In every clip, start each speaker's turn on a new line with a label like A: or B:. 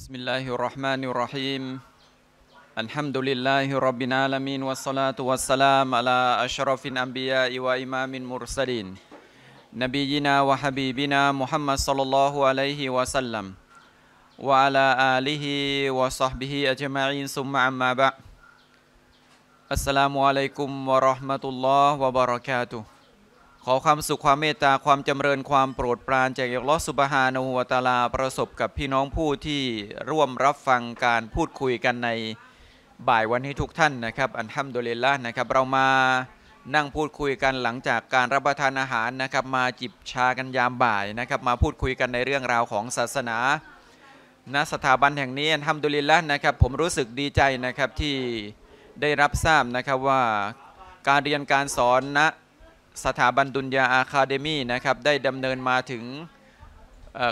A: بسم الله الرحمن الرحيم الحمد لله رب العالمين والصلاة والسلام على أشرف الأنبياء وإمام المرسلين نبينا وحبيبنا محمد صلى الله عليه وسلم وعلى آله وصحبه أجمعين ثم أما بعد السلام عليكم ورحمة الله وبركاته ขอความสุขความเมตตา ความจำเริญความโปรดปรานจากยกลอสุบฮานะหูวตาลาประสบกับพี่น้องผู้ที่ร่วมรับฟังการพูดคุยกันในบ่ายวันนี้ทุกท่านนะครับ อันทัมดุลิลละนะครับ เรามานั่งพูดคุยกันหลังจากการรับประทานอาหารนะครับ มาจิบชากันยามบ่ายนะครับ มาพูดคุยกันในเรื่องราวของศาสนาณสถาบันแห่งนี้อันทัมดุลิลละนะครับ ผมรู้สึกดีใจนะครับที่ได้รับทราบนะครับว่าการเรียนการสอนณนะสถาบันดุนยาอาคาเดมีนะครับได้ดำเนินมาถึง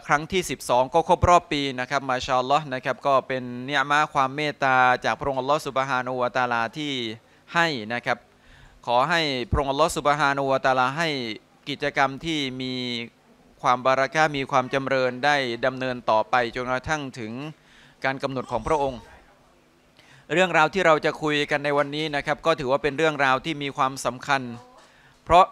A: ครั้งที่ 12 ก็ครบรอบปีนะครับมาชาลลอห์นะครับก็เป็นเนื้อมาความเมตตาจากพระองค์อัลลอฮ์สุบฮานูวาตาลาที่ให้นะครับขอให้พระองค์อัลลอฮ์สุบฮานูวาตาลา ให้กิจกรรมที่มีความบารักะมีความจำเริญได้ดำเนินต่อไปจนกระทั่งถึงการกำหนดของพระองค์ เรื่องราวที่เราจะคุยกันในวันนี้นะครับก็ถือว่าเป็นเรื่องราวที่มีความสำคัญเพราะ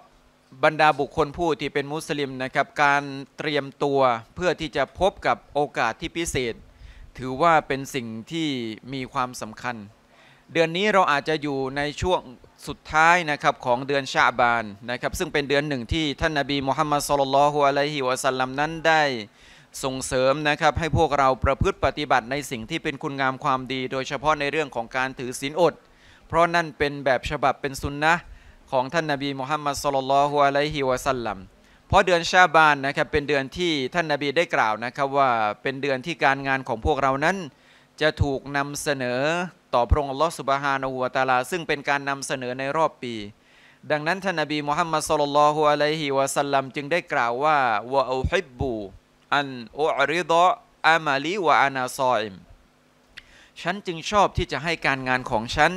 A: บรรดาบุคคลผู้ที่เป็นมุสลิมนะครับการเตรียมตัวเพื่อที่จะพบกับโอกาสที่พิเศษ ถือว่าเป็นสิ่งที่มีความสำคัญ เดือนนี้เราอาจจะอยู่ในช่วงสุดท้ายนะครับของเดือนชาบานนะครับซึ่งเป็นเดือนหนึ่งที่ท่านนาบีมุฮัมมัดสุลลัลฮุอะลัยฮิวะสัลลัมนั้นได้ส่งเสริมนะครับให้พวกเราประพฤติปฏิบัติในสิ่งที่เป็นคุณงามความดี โดยเฉพาะในเรื่องของการถือศีลอด เพราะนั่นเป็นแบบฉบับเป็นสุนนะของท่านนาบีมุฮัมมัดสุลลัลฮุอะลัยฮิวะสัลลัม เพราะเดือนชาบานนะครับเป็นเดือนที่ท่านนาบีได้กล่าวนะครับว่า เป็นเดือนที่การงานของพวกเรานั้น จะถูกนำเสนอต่อพระองค์ลอสุบฮานอหัวตาลาซึ่งเป็นการนำเสนอในรอบปี ดังนั้นท่านนาบีมุฮัมมัดสุลลัลฮุอะลัยฮิวะสัลลัมจึงได้กล่าวว่าวะอูฮิบบูอันอุอริดะอามาลีวะอานาซอยมฉันจึงชอบที่จะให้การงานของฉัน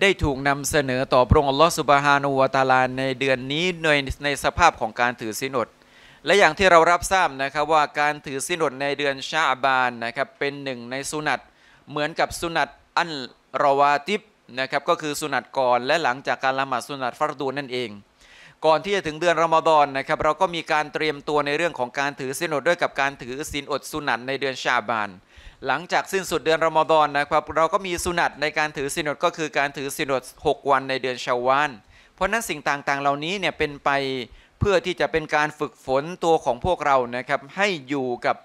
A: ได้ถูกนำเสนอต่อพระองค์อัลลอฮฺสุบฮานูวาตาลาในเดือนนี้ ในในสภาพของการถือสินอด และอย่างที่เรารับทราบนะครับว่าการถือสินอดในเดือนชาบานนะครับเป็นหนึ่งในสุนัตเหมือนกับสุนัตอันรอวาติบนะครับก็คือสุนัตก่อนและหลังจากการละหมาดสุนัตฟารดูนั่นเอง ก่อนที่จะถึงเดือนรอมฎอนนะครับเราก็มีการเตรียมตัวในเรื่องของการถือสินอดด้วยกับการถือสินอดสุนัตในเดือนชาบานหลังจากสิ้นสุดเดือนรอมฎอนนะครับ เราก็มีสุนัตในการถือสินอดก็คือการถือสินอด6วันในเดือนชาวานเพราะนั้นสิ่งต่างๆ เหล่านี้เนี่ยเป็นไปเพื่อที่จะเป็นการฝึกฝนตัวของพวกเรานะครับ ให้อยู่กับ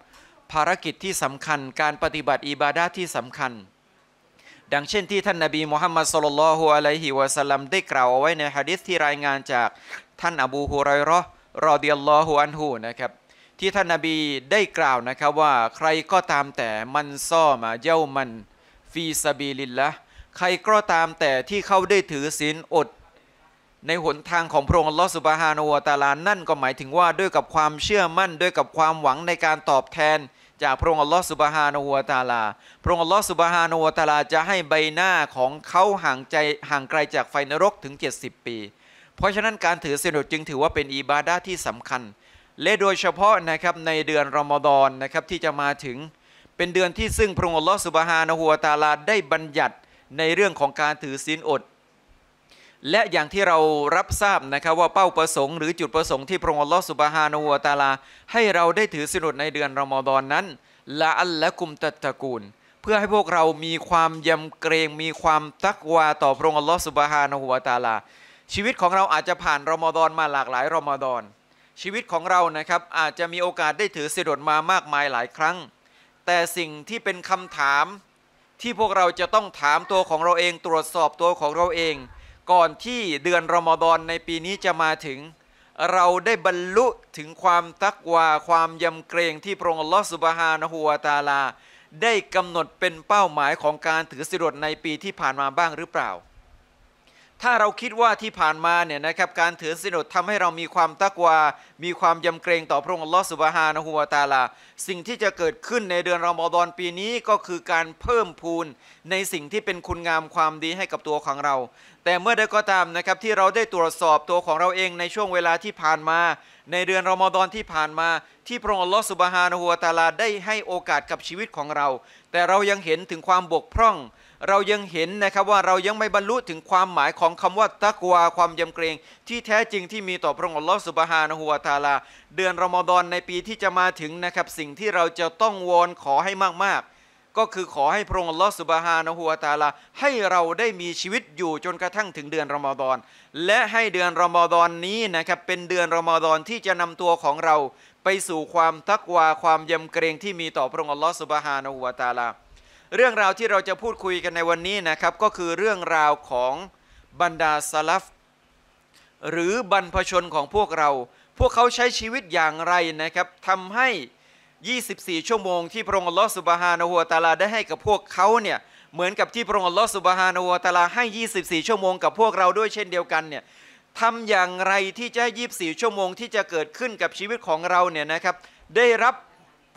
A: ภารกิจที่สำคัญ การปฏิบัติอิบาดาที่สำคัญ ดังเช่นที่ท่านนาบีมุฮัมมัดสุลลัลฮุอะลัยฮิวะสัลลัมได้กล่าวเอาไว้ในฮะดิษที่รายงานจากท่านอบูฮุไรรอรอเดียลลอฮุอันฮูนะครับที่ท่านนาบีได้กล่าวนะครับว่าใครก็ตามแต่มันซ่อมาเย้ามันฟีซาบีลินละใครก็ตามแต่ที่เขาได้ถือศีลอด ในหนทางของพระองค์ลอสุบฮานวตาลา นั่นก็หมายถึงว่าด้วยกับความเชื่อมั่นด้วยกับความหวังในการตอบแทน จากพระองค์ลอสุบฮานวตาลา พระองค์ลอสุบฮานวตาลาจะให้ใบหน้าของเขาห่างใจห่างไกลจากไฟนรกถึง 70 ปี เพราะฉะนั้นการถือศีลอดจึงถือว่าเป็นอีบาดาที่สำคัญและโดยเฉพาะนะครับในเดือนรอมฎอนนะครับที่จะมาถึงเป็นเดือนที่ซึ่งพระองค์ลอสุบฮานะหัวตาลาได้บัญญัติในเรื่องของการถือศีลอด และอย่างที่เรารับทราบนะครับว่าเป้าประสงค์หรือจุดประสงค์ที่พระองค์ลอสุบฮานะหัวตาลาให้เราได้ถือศีลอดในเดือนรอมฎอนนั้นละอัลละกุมตะตะกูล เพื่อให้พวกเรามีความยำเกรงมีความตักวาต่อพระองค์ลอสุบฮานะหัวตาลาชีวิตของเราอาจจะผ่านรอมฎอนมาหลากหลายรอมฎอนชีวิตของเรานะครับ อาจจะมีโอกาสได้ถือสิรดมามากมายหลายครั้ง แต่สิ่งที่เป็นคำถามที่พวกเราจะต้องถามตัวของเราเองตรวจสอบตัวของเราเอง ก่อนที่เดือนรอมฎอนในปีนี้จะมาถึง เราได้บรรลุถึงความตักวาความยำเกรงที่พระองค์ลอสุบฮานะฮัวตาลา ได้กำหนดเป็นเป้าหมายของการถือสิรดในปีที่ผ่านมาบ้างหรือเปล่าถ้าเราคิดว่าที่ผ่านมาเนี่ยนะครับการถือศีลอดทำให้เรามีความตักวามีความยำเกรงต่อพระองค์ลอสุบฮานะฮุวาตาลา สิ่งที่จะเกิดขึ้นในเดือนรอมฎอนปีนี้ก็คือการเพิ่มพูนในสิ่งที่เป็นคุณงามความดีให้กับตัวของเรา แต่เมื่อใดก็ตามนะครับที่เราได้ตรวจสอบตัวของเราเองในช่วงเวลาที่ผ่านมา ในเดือนรอมฎอนที่ผ่านมา ที่พระองค์ลอสุบฮานะฮุวาตาลาได้ให้โอกาสกับชีวิตของเรา แต่เรายังเห็นถึงความบกพร่องเรายังเห็นนะครับว่าเรายังไม่บรรลุถึงความหมายของคำว่าตักวาความยำเกรงที่แท้จริงที่มีต่อพระองค์ลอสุบฮานะฮัวตาลาเดือนรอมฎอนในปีที่จะมาถึงนะครับสิ่งที่เราจะต้องวอนขอให้มากๆ ก็คือขอให้พระองค์ลอสุบฮานะฮัวตาลาให้เราได้มีชีวิตอยู่จนกระทั่งถึงเดือนรอมฎอนและให้เดือนรอมฎอนนี้นะครับเป็นเดือนรอมฎอนที่จะนำตัวของเรา ไปสู่ความตักวาความยำเกรงที่มีต่อพระองค์ลอสุบฮานะฮัวตาลาเรื่องราวที่เราจะพูดคุยกันในวันนี้นะครับก็คือเรื่องราวของบรรดาสลัฟหรือบรรพชนของพวกเรา พวกเขาใช้ชีวิตอย่างไรนะครับทำให้ 24 ชั่วโมง ที่พระองค์ลอสุบฮานะฮัวตาลาได้ให้กับพวกเขาเนี่ยเหมือนกับที่พระองค์ลอสุบฮานะฮัวตาลาให้ 24 ชั่วโมงกับ พวกเราด้วยเช่นเดียวกันเนี่ยทำอย่างไรที่จะให้ 24 ชั่วโมง ที่จะเกิดขึ้นกับชีวิตของเราเนี่ยนะครับได้รับ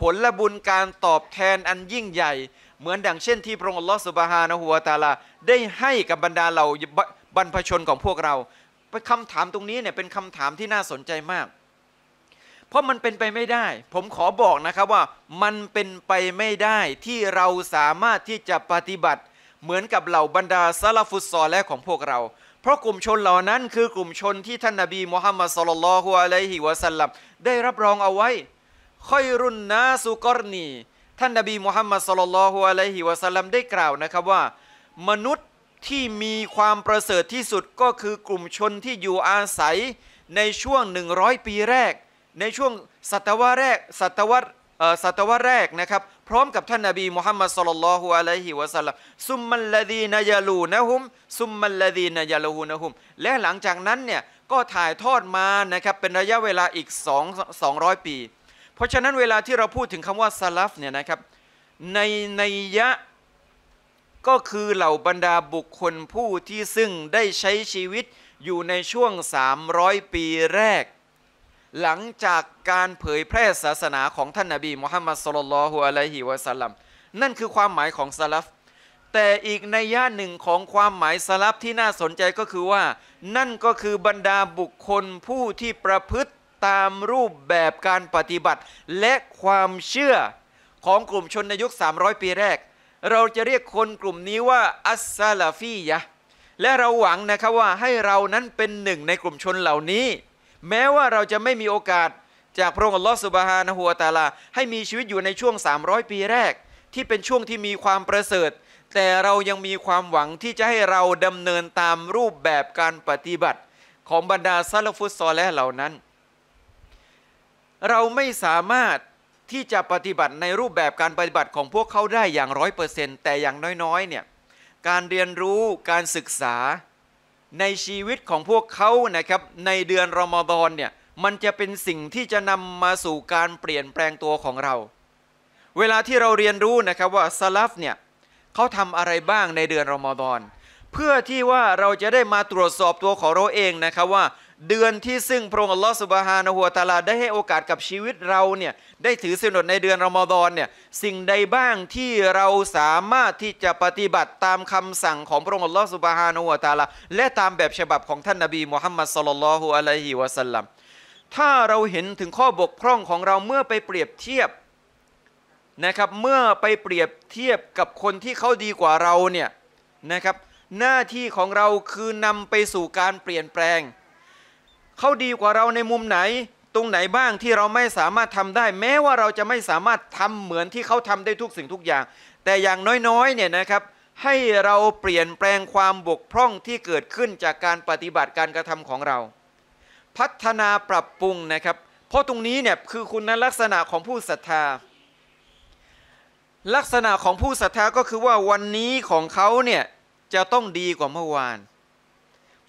A: ผลบุญการตอบแทนอันยิ่งใหญ่เหมือนดังเช่นที่พระองค์ลอสุบฮานะหัวตาลาได้ให้กับบรรดาเราบรรพชนของพวกเราคำถามตรงนี้เนี่ยเป็นคำถามที่น่าสนใจมาก เพราะมันเป็นไปไม่ได้ ผมขอบอกนะครับว่า มันเป็นไปไม่ได้ที่เราสามารถที่จะปฏิบัติ เหมือนกับเหล่าบรรดาซาลาฟุตซอลและของพวกเรา เพราะกลุ่มชนเหล่านั้นคือกลุ่มชนที่ท่านนาบีมุฮัมมัดสุลลัลฮุอะลัยฮิวะสัลลัมได้รับรองเอาไว้ค่อยรุ่นนะสุกรนีท่านนบีมุฮัมมัดสุลลัลฮุอะลัยฮิวะสัลลัมได้กล่าวนะครับว่า มนุษย์ที่มีความประเสริฐที่สุดก็คือกลุ่มชนที่อยู่อาศัยในช่วง 100 ปีแรก ในช่วงศตวรรษแรกศตวรรษศตวรรษแรกนะครับ พร้อมกับท่านนบีมุฮัมมัดสุลลัลฮุอะลัยฮิวะสัลลัมซุมมัลลาดีนยาลูนะฮุมซุมมัลลาดีนยาลูนะฮุม และหลังจากนั้นเนี่ย ก็ถ่ายทอดมานะครับ เป็นระยะเวลาอีก2 200 ปีเพราะฉะนั้นเวลาที่เราพูดถึงคำว่าซาลฟเนี่ยนะครับ ในในยะก็คือเหล่าบรรดาบุคคลผู้ที่ซึ่งได้ใช้ชีวิตอยู่ในช่วง 300 ปีแรก หลังจากการเผยแพร่ศาสนาของท่านนาบีมุฮัมมัดสลลัลฮุอะลัยฮิวะสัลลัมนั่นคือความหมายของซาลฟแต่อีกในย่าหนึ่งของความหมายสลับที่น่าสนใจก็คือว่า นั่นก็คือบรรดาบุคคลผู้ที่ประพฤติตามรูปแบบการปฏิบัติและความเชื่อ ของกลุ่มชนในยุค 300 ปีแรก เราจะเรียกคนกลุ่มนี้ว่าอัสซาลาฟียะและเราหวังนะครับว่าให้เรานั้นเป็นหนึ่งในกลุ่มชนเหล่านี้ แม้ว่าเราจะไม่มีโอกาส จากพระองค์ลอสุบฮานะฮัวตาลาให้มีชีวิตอยู่ในช่วง 300 ปีแรก ที่เป็นช่วงที่มีความประเสริฐ แต่เรายังมีความหวังที่จะให้เราดำเนินตามรูปแบบการปฏิบัติ ของบรรดาซาลฟุตซอและเหล่านั้นเราไม่สามารถที่จะปฏิบัติในรูปแบบการปฏิบัติของพวกเขาได้อย่างร้อยเปอร์เซ็นต์แต่อย่างน้อยๆ เนี่ยการเรียนรู้การศึกษาในชีวิตของพวกเขานะครับ ในเดือนรอมฎอนเนี่ยมันจะเป็นสิ่งที่จะนำมาสู่การเปลี่ยนแปลงตัวของเรา เวลาที่เราเรียนรู้นะครับว่าซาลฟเนี่ยเขาทำอะไรบ้างในเดือนรอมฎอนเพื่อที่ว่าเราจะได้มาตรวจสอบตัวของเราเองนะครับว่าเดือนที่ซึ่งพระองค์อัลลอฮฺสุบฮานะฮัวตาลาได้ให้โอกาสกับชีวิตเราเนี่ย ได้ถือสินอดในเดือนรอมฎอนเนี่ย สิ่งใดบ้างที่เราสามารถที่จะปฏิบัติตามคำสั่งของพระองค์อัลลอฮฺสุบฮานะฮัวตาลาและตามแบบฉบับของท่านนบีมุฮัมมัดสลลัลลอฮุอะลัยฮิวะสัลลัม ถ้าเราเห็นถึงข้อบกพร่องของเราเมื่อไปเปรียบเทียบนะครับ เมื่อไปเปรียบเทียบกับคนที่เขาดีกว่าเราเนี่ยนะครับ หน้าที่ของเราคือนำไปสู่การเปลี่ยนแปลงเขาดีกว่าเราในมุมไหน ตรงไหนบ้างที่เราไม่สามารถทำได้ แม้ว่าเราจะไม่สามารถทำเหมือนที่เขาทำได้ทุกสิ่งทุกอย่าง แต่อย่างน้อยๆเนี่ยนะครับ ให้เราเปลี่ยนแปลงความบกพร่องที่เกิดขึ้นจากการปฏิบัติการกระทำของเรา พัฒนาปรับปรุงนะครับ เพราะตรงนี้เนี่ยคือคุณลักษณะของผู้ศรัทธา ลักษณะของผู้ศรัทธาก็คือว่าวันนี้ของเขาเนี่ยจะต้องดีกว่าเมื่อวาน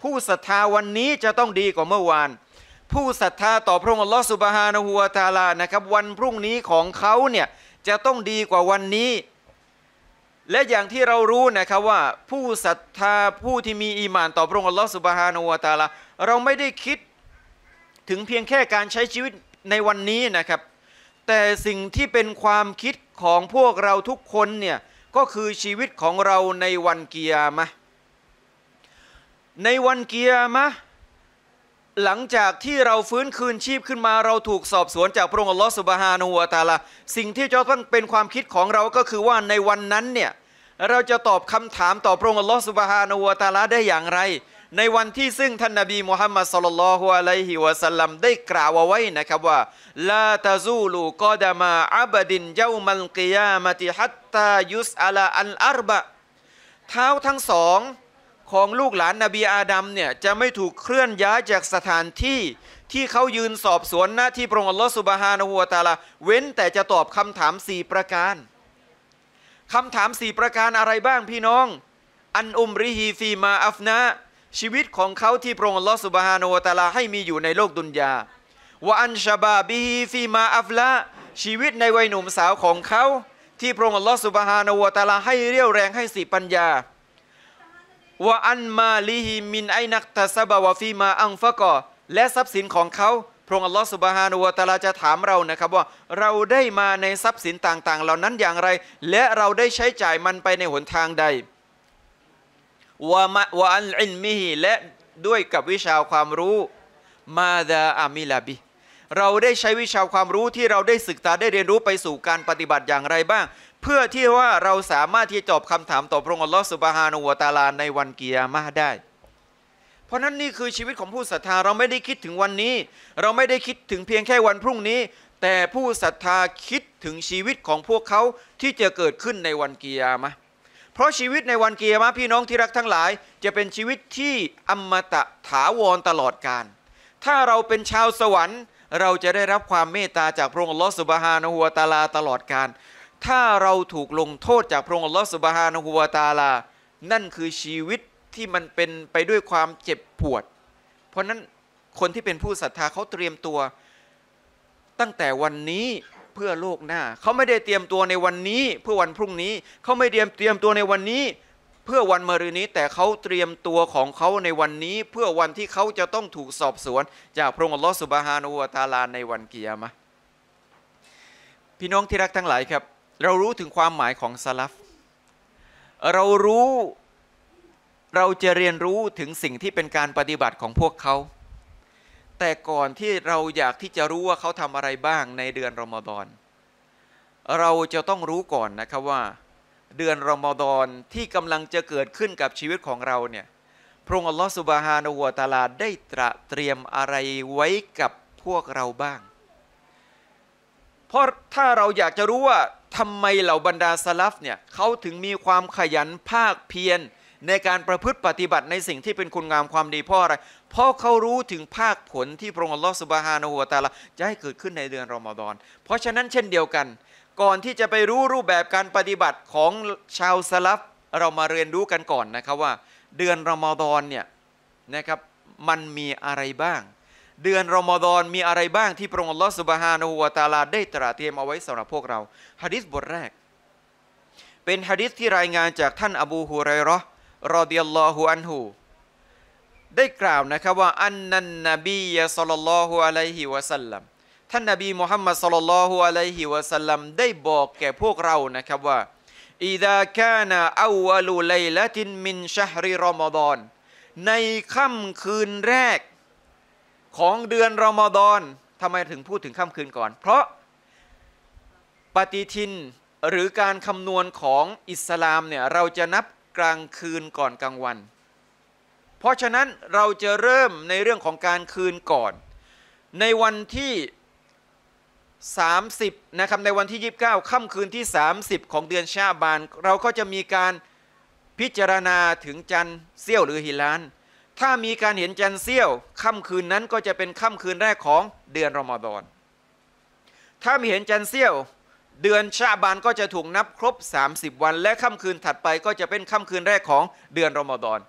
A: ผู้ศรัทธาวันนี้จะต้องดีกว่าเมื่อวาน ผู้ศรัทธา ต่อพระองค์อัลลอฮฺสุบฮานาหัวตาลานะครับ วันพรุ่งนี้ของเขาเนี่ยจะต้องดีกว่าวันนี้ และอย่างที่เรารู้นะครับว่าผู้ศรัทธาผู้ที่มีอีมาน ต่อพระองค์อัลลอฮฺสุบฮานาหัวตาลาเราไม่ได้คิดถึงเพียงแค่การใช้ชีวิตในวันนี้นะครับ แต่สิ่งที่เป็นความคิดของพวกเราทุกคนเนี่ยก็คือชีวิตของเราในวันเกียร์มาในวันเกียร์มะหลังจากที่เราฟื้นคืนชีพขึ้นมา เราถูกสอบสวนจากพระองค์อัลลอฮฺสุบฮานูวาตาลาสิ่งที่จะต้องเป็นความคิดของเราก็คือว่าในวันนั้นเนี่ย เราจะตอบคำถามต่อพระองค์อัลลอฮฺสุบฮานูวาตาลาได้อย่างไร ในวันที่ซึ่งท่านนบีมุฮัมมัดสุลลัลฮุอะลัยฮิวะสัลลัมได้กล่าวเอาไว้นะครับว่าลาตาซูลูกอดามาอับดินเจอามัลกิยามะติฮัตตายุสอัลาอันอัรบะเท้าทั้งสองของลูกหลานนบีอาดัมเนี่ย จะไม่ถูกเคลื่อนย้ายจากสถานที่ที่เขายืนสอบสวนหน้าที่พระองค์อัลลอฮฺสุบฮานาหัวตาลาเว้นแต่จะตอบคำถาม4ประการ คำถาม4ประการอะไรบ้างพี่น้อง อันอุมริฮีฟีมาอัฟนะชีวิตของเขาที่พระองค์อัลลอฮฺสุบฮานาหัวตาลาให้มีอยู่ในโลกดุนยาวะอันชาบาบีฮีฟีมาอัฟละชีวิตในวัยหนุ่มสาวของเขาที่พระองค์อัลลอฮฺสุบฮานาหัวตาลาให้เรี่ยวแรงให้สีปัญญาว่าอันมาลีฮิมินไอนักตัสบะวฟีมาอังฟะกอและทรัพย์สินของเขา พระองค์อัลลอฮฺสุบฮานุวะตาลาจะถามเรานะครับ ว่าเราได้มาในทรัพย์สินต่างๆ เหล่านั้นอย่างไร และเราได้ใช้จ่ายมันไปในหนทางใดวามะวะอันอินมิฮิและด้วยกับวิชาความรู้มาดาอามิลาบิเราได้ใช้วิชาความรู้ที่เราได้ศึกษาได้เรียนรู้ไปสู่การปฏิบัติอย่างไรบ้างเพื่อที่ว่าเราสามารถที่จะตอบคำถามต่อพระองค์อัลลอฮฺสุบฮานุวตาลาในวันกิยามาได้ เพราะนั้นนี่คือชีวิตของผู้ศรัทธาเราไม่ได้คิดถึงวันนี้ เราไม่ได้คิดถึงเพียงแค่วันพรุ่งนี้ แต่ผู้ศรัทธาคิดถึงชีวิตของพวกเขาที่จะเกิดขึ้นในวันกิยามะ เพราะชีวิตในวันกิยามะพี่น้องที่รักทั้งหลาย จะเป็นชีวิตที่อมตะถาวรตลอดกาลถ้าเราเป็นชาวสวรรค์ เราจะได้รับความเมตตาจากพระองค์ลอสุบฮานะัวตาลาตลอดกาลถ้าเราถูกลงโทษจากพระองค์อัลลอฮฺสุบฮานะฮุวาตาลา นั่นคือชีวิตที่มันเป็นไปด้วยความเจ็บปวด เพราะนั้นคนที่เป็นผู้ศรัทธาเขาเตรียมตัว ตั้งแต่วันนี้เพื่อโลกหน้า เขาไม่ได้เตรียมตัวในวันนี้ เพื่อวันพรุ่งนี้ เขาไม่เตรียมเตรียมตัวในวันนี้ เพื่อวันมะรืนนี้ แต่เขาเตรียมตัวของเขาในวันนี้ เพื่อวันที่เขาจะต้องถูกสอบสวนจากพระองค์อัลลอฮฺสุบฮานุวาตาลาในวันกิยามะพี่น้องที่รักทั้งหลายครับเรารู้ถึงความหมายของสลัฟเรารู้ เราจะเรียนรู้ถึงสิ่งที่เป็นการปฏิบัติของพวกเขา แต่ก่อนที่เราอยากที่จะรู้ว่าเขาทำอะไรบ้างในเดือนรอมฎอน เราจะต้องรู้ก่อนนะครับว่า เดือนรอมฎอนที่กำลังจะเกิดขึ้นกับชีวิตของเราเนี่ย พระองค์อัลลอฮฺสุบฮานะหัวตาลาได้ตระเตรียมอะไรไว้กับพวกเราบ้าง เพราะถ้าเราอยากจะรู้ว่าทำไมเหล่าบรรดาสลัฟเนี่ยเขาถึงมีความขยันภาคเพียรในการประพฤติปฏิบัติในสิ่งที่เป็นคุณงามความดีเพราะอะไรเพราะเขารู้ถึงภาคผลที่พระองค์ลอสุบฮานอหัวตาละจะให้เกิดขึ้นในเดือนรอมฎอนเพราะฉะนั้นเช่นเดียวกัน ก่อนที่จะไปรู้รูปแบบการปฏิบัติของชาวสลัฟเรามาเรียนรู้กันก่อนนะครับว่า เดือนรอมฎอนเนี่ยนะครับมันมีอะไรบ้างเดือนรอมฎอนมีอะไรบ้างที่พระองค์อัลลอฮฺสุบฮานะฮูวตาลาได้ตรสเตรียมเอาไว้สำหรับพวกเราฮะดิษบทแรก เป็นฮะดิษที่รายงานจากท่านอบูฮุไรรอรอดิยัลลอฮุอันฮูได้กล่าวนะครับ ว่า อันนันนบีสัลลัลลอฮุอะลัยฮิวะสัลลัมท่านนบีมุฮัมมัดสัลลัลลอฮุอะลัยฮิวะสัลลัมได้บอกแก่พวกเรานะครับว่าอิดะกานาอัวลูไลละตินมินชหริรอมฎอนในค่ำคืนแรกของเดือนรอมฎอนทำไมถึงพูดถึงค่ำคืนก่อน เพราะปฏิทินหรือการคำนวณของอิสลาม เนี่ย เราจะนับกลางคืนก่อน กลางวัน เพราะฉะนั้นเราจะเริ่มในเรื่องของการคืนก่อน ในวันที่ 30 นะครับในวันที่ 29 ค่ำคืนที่ 30 ของเดือนชาบาน เราก็จะมีการพิจารณาถึงจันเซี่ยวหรือฮิลานถ้ามีการเห็นจันเซียวค่ำคืนนั้นก็จะเป็นค่ำคืนแรกของเดือนรอมฎอนถ้ามีเห็นจันเซียวเดือนชาบานก็จะถูกนับครบ 30 วัน และค่ำคืนถัดไปก็จะเป็นค่ำคืนแรกของเดือนรอมฎอน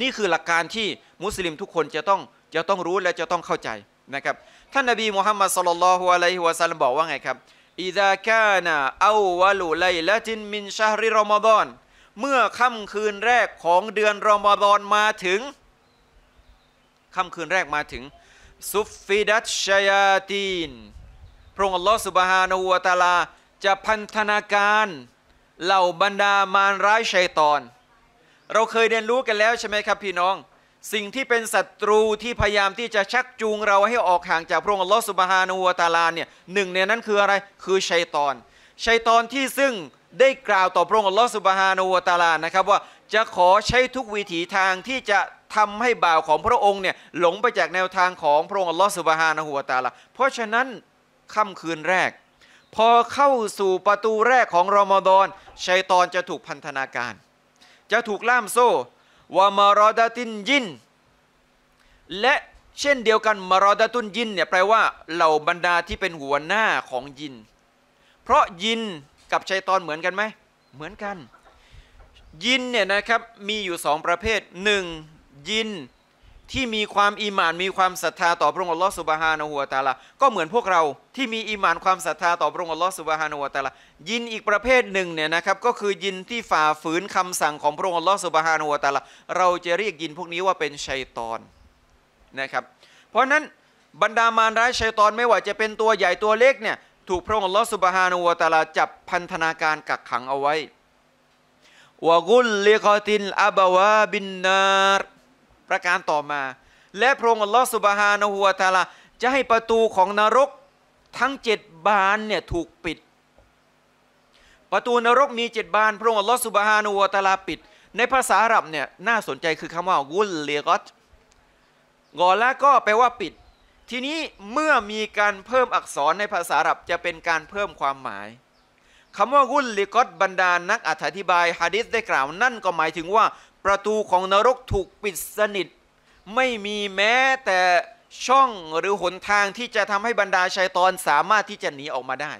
A: นี่คือหลักการที่มุสลิมทุกคนจะต้องจะต้องรู้และจะต้องเข้าใจนะครับ ท่านนบีมุฮัมมัดสุลลัลฮุอะลัยฮิวะซัลลัมบอกว่าไงครับอิดะกานะอาวะลุไลละตินมินชาฮริรอมฎอนเมื่อค่ำคืนแรกของเดือนรอมฎอนมาถึงค่ำคืนแรกมาถึงซุฟฟิดัชชยาตีน พระองค์อัลลอฮฺสุบฮานาอะตาลา จะพันธนาการ เหล่าบรรดามารร้ายชัยตอน เราเคยเรียนรู้กันแล้วใช่ไหมครับพี่น้อง สิ่งที่เป็นศัตรูที่พยายามที่จะชักจูงเราให้ออกห่าง จากพระองค์อัลลอฮฺสุบฮานาอะตาลาเนี่ยหนึ่งในนั้นคืออะไรคือชัยตอน ชัยตอนที่ซึ่งได้กล่าวต่อพระองค์อัลลอฮฺสุบฮานูวตาลานะครับว่า จะขอใช้ทุกวิถีทางที่จะทำให้บ่าวของพระองค์เนี่ยหลงไปจากแนวทางของพระองค์อัลลอฮฺสุบฮานูหัวตาลา เพราะฉะนั้นค่ำคืนแรก พอเข้าสู่ประตูแรกของรอมฎอนชัยตอนจะถูกพันธนาการ จะถูกล่ามโซ่วามารอดาตินยิน และเช่นเดียวกันมารอดาตุนยินเนี่ยแปลว่าเหล่าบรรดาที่เป็นหัวหน้าของยิน เพราะยินกับชัยตอนเหมือนกันไหมเหมือนกัน ยินเนี่ยนะครับมีอยู่สองประเภทหนึ่งยินที่มีความอิมาน มีความศรัทธาต่อพระองค์อัลลอฮ์สุบฮานะหัวตาละก็เหมือนพวกเรา ที่มีอิมานความศรัทธาต่อพระองค์อัลลอฮ์สุบฮานะหัวตาละยินอีกประเภทหนึ่งเนี่ยนะครับก็คือยินที่ฝ่าฝืนคำสั่ง ของพระองค์อัลลอฮ์สุบฮานะหัวตาละเราจะเรียกยินพวกนี้ว่าเป็นชัยตอนนะครับเพราะฉะนั้นบรรดามารร้ายชัยตอนไม่ว่าจะเป็นตัวใหญ่ตัวเล็กเนี่ยถูกพระองค์ลอสุบฮานุวตาลาจับพันธนาการกักขังเอาไว้วกุลเลกอตินอาบวาบินนารประการต่อมา และพระองค์ลอสุบฮานุวตาลาจะให้ประตูของนรกทั้งเจ็ดบานเนี่ยถูกปิด ประตูนรกมีเจ็ดบานพระองค์ลอสุบฮานุวตาลาปิด ในภาษาอาหรับเนี่ยน่าสนใจคือคำว่ากุลเลกอตกอลาก็แปลว่าปิดทีนี้เมื่อมีการเพิ่มอักษรในภาษาอับจะเป็นการเพิ่มความหมายคำว่าวุลลิกอตบรรดานักอธิบายฮะดิษได้กล่าวนั่นก็หมายถึงว่า ประตูของนรกถูกปิดสนิท ไม่มีแม้แต่ช่องหรือหนทางที่จะทำให้บรรดาชายตอนสามารถที่จะหนีออกมาได้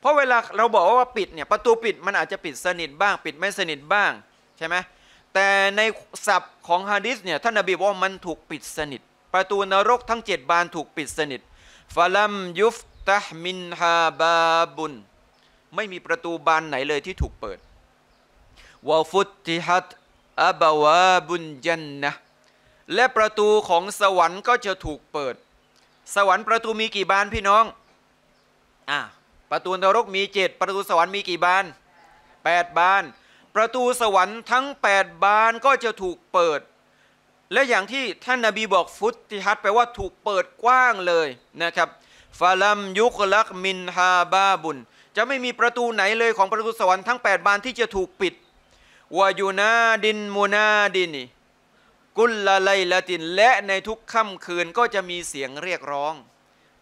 A: เพราะเวลาเราบอกว่าปิดเนี่ยประตูปิดมันอาจจะปิดสนิทบ้าง ปิดไม่สนิทบ้างใช่ไหมแต่ในศัพท์ของฮะดิษเนี่ยท่านนบีบอกว่ามันถูกปิดสนิทประตูนรกทั้งเจ็ดบานถูกปิดสนิทฟาลัมยุฟตะมินฮาบาบุนไม่มีประตูบานไหนเลยที่ถูกเปิดวาฟุตทิฮัตอับวาบุนยันนะและประตูของสวรรค์ก็จะถูกเปิด สวรรค์ประตูมีกี่บานพี่น้องอ่ะประตูนรกมีเจ็ดประตูสวรรค์มีกี่บาน 8บาน ประตูสวรรค์ทั้ง8บานก็จะถูกเปิดและอย่างที่ท่านนาบีบอกฟุตติฮัตแปลว่าถูกเปิดกว้างเลยนะครับฟาลัมยุคลักมินฮาบาบุนจะไม่มีประตูไหนเลยของประตูสวรรค์ทั้ง 8 บานที่จะถูกปิดวายูนาดินมูนาดินีกุลละไลละตินและในทุกค่ำคืนก็จะมีเสียงเรียกร้อง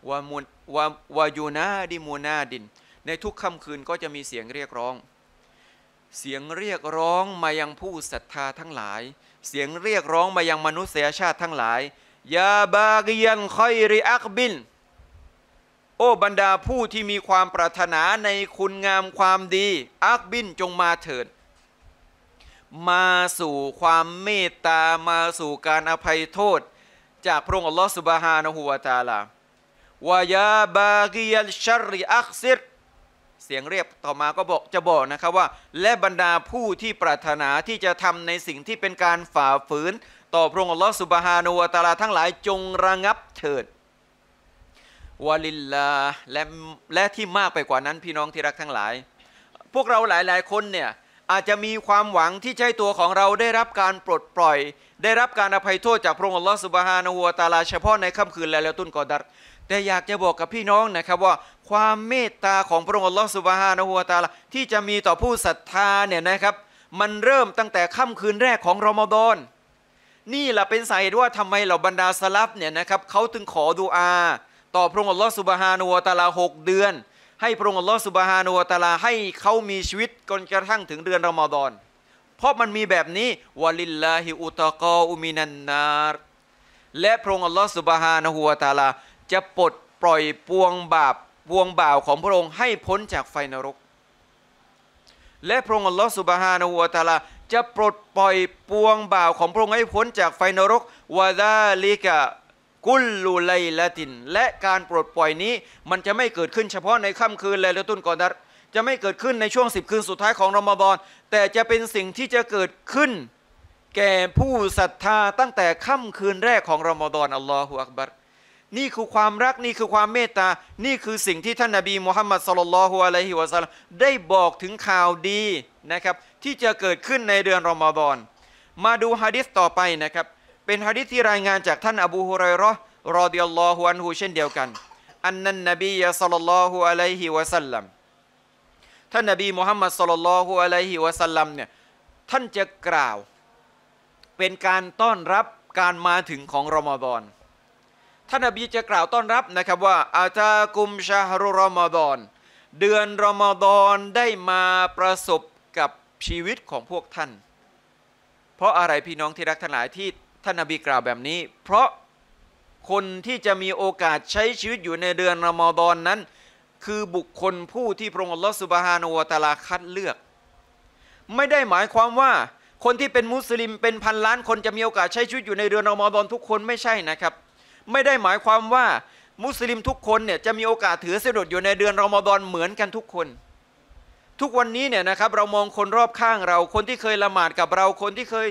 A: วามูวาวายูนาดิมูนาดิน ในทุกค่ำคืนก็จะมีเสียงเรียกร้อง เสียงเรียกร้องมายังผู้ศรัทธาทั้งหลายเสียงเรียกร้องมายังมนุษยชาติทั้งหลาย ยาบาเกียนคอยริอักบิน โอ้บรรดาผู้ที่มีความปรารถนาในคุณงามความดี อักบินจงมาเถิด มาสู่ความเมตตามาสู่การอภัยโทษ จากพระองค์อัลลอฮฺสุบฮานะฮูวาตาลา วายาบาเกียนชริอักซิรเสียงเรียบต่อมาก็บอกจะบอกนะครับว่าและบรรดาผู้ที่ปรารถนาที่จะทำในสิ่งที่เป็นการฝ่าฝืนต่อพระองค์อัลลอฮฺสุบฮานุวะตาลาทั้งหลายจงระงับเถิดวาลิลลาและและที่มากไปกว่านั้นพี่น้องที่รักทั้งหลาย พวกเราหลายๆ คนเนี่ยอาจจะมีความหวังที่ใช้ตัวของเราได้รับการปลดปล่อย ได้รับการอภัยโทษจากพระองค์อัลลอฮฺสุบฮานุูวะตาลาเฉพาะในค่ำคืนและแล้วตุนกอดัดแต่อยากจะบอกกับพี่น้องนะครับว่าความเมตตาของพระองค์ลอสุบฮานะฮัวตาลาที่จะมีต่อผู้ศรัทธาเนี่ยนะครับ มันเริ่มตั้งแต่ค่ำคืนแรกของรอมฎอน นี่แหละเป็นสาเหตุว่าทำไมเหล่าบรรดาสลับเนี่ยนะครับเขาถึงขอดูอาต่อพระองค์ลอสุบฮานะฮัวตาลาหกเดือน ให้พระองค์ลอสุบฮานะฮัวตาลาให้เขามีชีวิตจนกระทั่งถึงเดือนรอมฎอน เพราะมันมีแบบนี้วลิลลาฮิอุตะกออุมินันนาร และพระองค์อัลลอฮฺสุบฮานะฮัวตาลาจะปลดปล่อยปวงบาปวงบ่าวของพระองค์ให้พ้นจากไฟนรก และพระองค์อัลลอฮฺสุบฮานะหูวะตาลาจะปลดปล่อยปวงบ่าวของพระองค์ให้พ้นจากไฟนรก วาดาลิกะกุลลูไลละติน และการปลดปล่อยนี้มันจะไม่เกิดขึ้นเฉพาะในค่ำคืนและเลตุนกอนัดจะไม่เกิดขึ้นในช่วงสิบคืนสุดท้ายของรอมฎอน แต่จะเป็นสิ่งที่จะเกิดขึ้น แก่ผู้ศรัทธาตั้งแต่ค่ำคืนแรกของรอมฎอนอัลลอฮฺอักบัรนี่คือความรักนี่คือความเมตตานี่คือสิ่งที่ท่านนาบีมูฮัมมัดสลลัลฮุอะลัยฮิวะสัลลัมได้บอกถึงข่าวดีนะครับที่จะเกิดขึ้นในเดือนรอมฎอนมาดูฮะดิษต่อไปนะครับเป็นฮะดิษที่รายงานจากท่านอบูฮุไรรอรอดิยัลลอฮุอันฮูเช่นเดียวกัน อันนั้นนบีสัลลัลลอฮุอะลัยฮิวะสัลลัมท่านนบีมูฮัมมัดสลลัลลอฮุอะลัยฮิวะสัลลัมเนี่ยท่านจะกล่าว เป็นการต้อนรับการมาถึงของรอมฎอนท่านอบีจะกล่าวต้อนรับนะครับว่าอาตากุมชาฮรุรอมฎอนเดือนรอมฎอนได้มาประสบกับชีวิตของพวกท่าน เพราะอะไรพี่น้องที่รักทั้งหลายที่ ท่านอบีกล่าวแบบนี้ เพราะคนที่จะมีโอกาสใช้ชีวิตอยู่ในเดือนรอมฎอนนั้น คือบุคคลผู้ที่พระองค์ลอสุบฮานวตาลาคัดเลือก ไม่ได้หมายความว่าคนที่เป็นมุสลิมเป็นพันล้านคนจะมีโอกาสใช้ชีวิตอยู่ในเดือนรอมฎอนทุกคนไม่ใช่นะครับไม่ได้หมายความว่ามุสลิมทุกคนเนี่ยจะมีโอกาสถือสะดุดอยู่ในเดือนรอมฎอนเหมือนกันทุกคน ทุกวันนี้เนี่ยนะครับเรามองคนรอบข้างเราคนที่เคยละหมาดกับเราคนที่เคย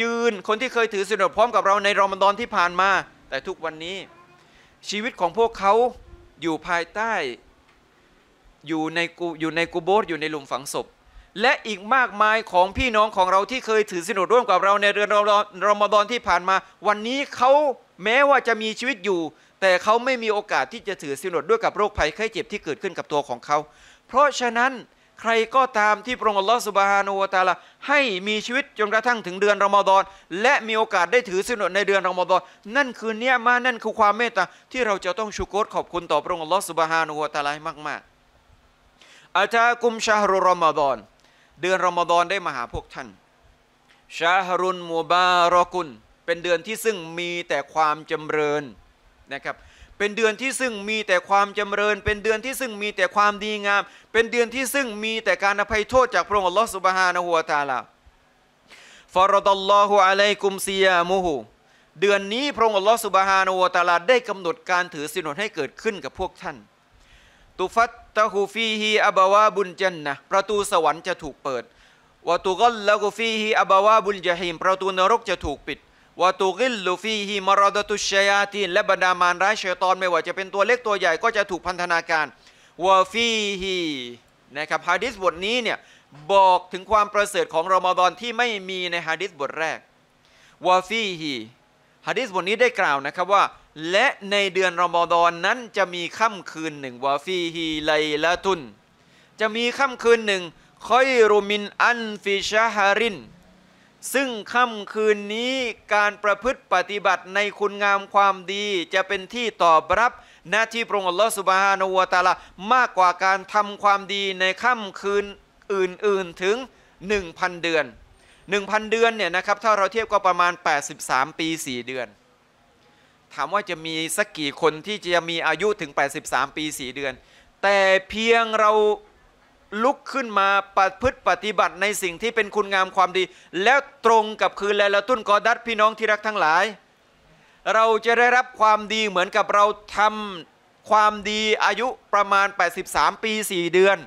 A: ยืนคนที่เคยถือสะนุดพร้อมกับเราในรอมฎอนที่ผ่านมา แต่ทุกวันนี้ ชีวิตของพวกเขาอยู่ภายใต้อยู่ในกูอยู่ในกูโบส อยู่ในหลุมฝังศพและอีกมากมายของพี่น้องของเราที่เคยถือสินอดร่วมกับเราในเดือนรอมฎอนที่ผ่านมา วันนี้เขาแม้ว่าจะมีชีวิตอยู่ แต่เขาไม่มีโอกาสที่จะถือสินอดด้วยกับโรคภัยไข้เจ็บที่เกิดขึ้นกับตัวของเขา เพราะฉะนั้นใครก็ตามที่พระองค์ลอสุบฮานูตาลาให้มีชีวิตจนกระทั่งถึงเดือนรอมฎอนและมีโอกาสได้ถือสินอดในเดือนรอมฎอนนั่นคือเนี้ยมานั่นคือความเมตตาที่เราจะต้องชูโกรขอบคุณต่อพระองค์ลอสุบฮานูตาลาให้มาก ๆอาจากุมชาฮรุรอมฎอนเดือนรอมฎอนได้มาหาพวกท่านชาฮรุนมูบารอกุล เป็นเดือนที่ซึ่งมีแต่ความจำเริญนะครับ เป็นเดือนที่ซึ่งมีแต่ความจำเริญ เป็นเดือนที่ซึ่งมีแต่ความดีงาม เป็นเดือนที่ซึ่งมีแต่การอภัยโทษจากพระองค์อัลลอฮฺสุบฮานะฮุวะตาลาฟารดัลลอฮุอะลัยกุมซียามูฮูเดือนนี้พระองค์อัลลอฮฺสุบฮานะฮุวะตาลาได้กำหนดการถือศีลอดให้เกิดขึ้นกับพวกท่านตุฟัตตะฮูฟีฮีอบาวาบุเจันนะประตูสวรรค์จะถูกเปิดวตุกลละกูฟีฮีอบาวาบุญเจหิมประตูนรกจะถูกปิดวตุกิลลูฟีฮีมารดตุชยาตีนและบรรดามารร้ายเชยตอนไม่ว่าจะเป็นตัวเล็กตัวใหญ่ก็จะถูกพันธนาการวฟีฮีนะครับฮะดิษบทนี้เนี่ยบอกถึงความประเสริฐของรอมฎอน ที่ไม่มีในฮะดิษบทแรกวฟีฮีฮะดีษบทนี้ได้กล่าวนะครับว่า และในเดือนรอมฎอนนั้นจะมีค่ำคืนหนึ่งวาฟีฮีไลละตุน จะมีค่ำคืนหนึ่งคอยรุมินอันฟิชาฮาริน ซึ่งค่ำคืนนี้การประพฤติปฏิบัติในคุณงามความดีจะเป็นที่ตอบรับหน้าที่พระองค์อัลลอฮฺสุบฮานาวตาลามากกว่าการทำความดีในค่ำคืนอื่น ๆ ถึง 1,000 เดือน1,000 เดือนเนี่ยนะครับถ้าเราเทียบก็ประมาณ 83 ปี 4 เดือน ถามว่าจะมีสักกี่คนที่จะมีอายุถึง 83 ปี 4 เดือน แต่เพียงเราลุกขึ้นมาปฏิพฤติปฏิบัติในสิ่งที่เป็นคุณงามความดี แล้วตรงกับคืนแลละตุ้นกอดัดพี่น้องที่รักทั้งหลาย เราจะได้รับความดีเหมือนกับเราทำความดีอายุประมาณ 83ปี4เดือน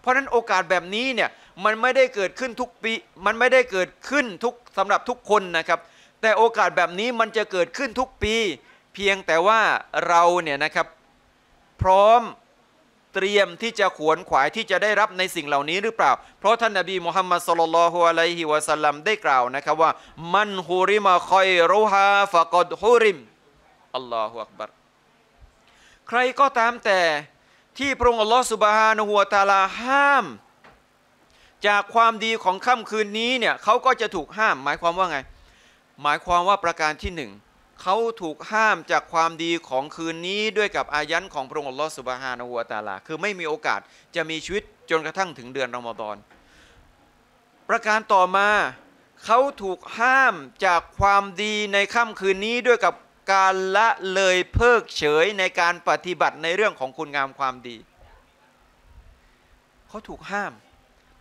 A: เพราะนั้นโอกาสแบบนี้เนี่ยมันไม่ได้เกิดขึ้นทุกปี มันไม่ได้เกิดขึ้นทุกสำหรับทุกคนนะครับ แต่โอกาสแบบนี้มันจะเกิดขึ้นทุกปี เพียงแต่ว่าเราเนี่ยนะครับพร้อมเตรียมที่จะขวนขวายที่จะได้รับในสิ่งเหล่านี้หรือเปล่าเพราะท่านนบีมุฮัมมัดสลลัลฮุอะลัยฮิวะสัลลัมได้กล่าวนะครับว่า มันฮูริมาคอยรูฮาฟะกดฮูริมอัลลอฮฺอักบัรใครก็ตามแต่ที่พระองค์อัลลอฮฺสุบฮานะฮุวตาลาห้ามจากความดีของค่ำคืนนี้เนี่ยเขาก็จะถูกห้ามหมายความว่าไง หมายความว่าประการที่หนึ่งเขาถูกห้ามจากความดีของคืนนี้ด้วยกับอายันของพระองค์อัลลอฮฺสุบฮานอหูวตาลาคือไม่มีโอกาสจะมีชีวิตจนกระทั่งถึงเดือนรอมฎอนประการต่อมาเขาถูกห้ามจากความดีในค่ำคืนนี้ด้วยกับการละเลยเพิกเฉยในการปฏิบัติในเรื่องของคุณงามความดี เขาถูกห้าม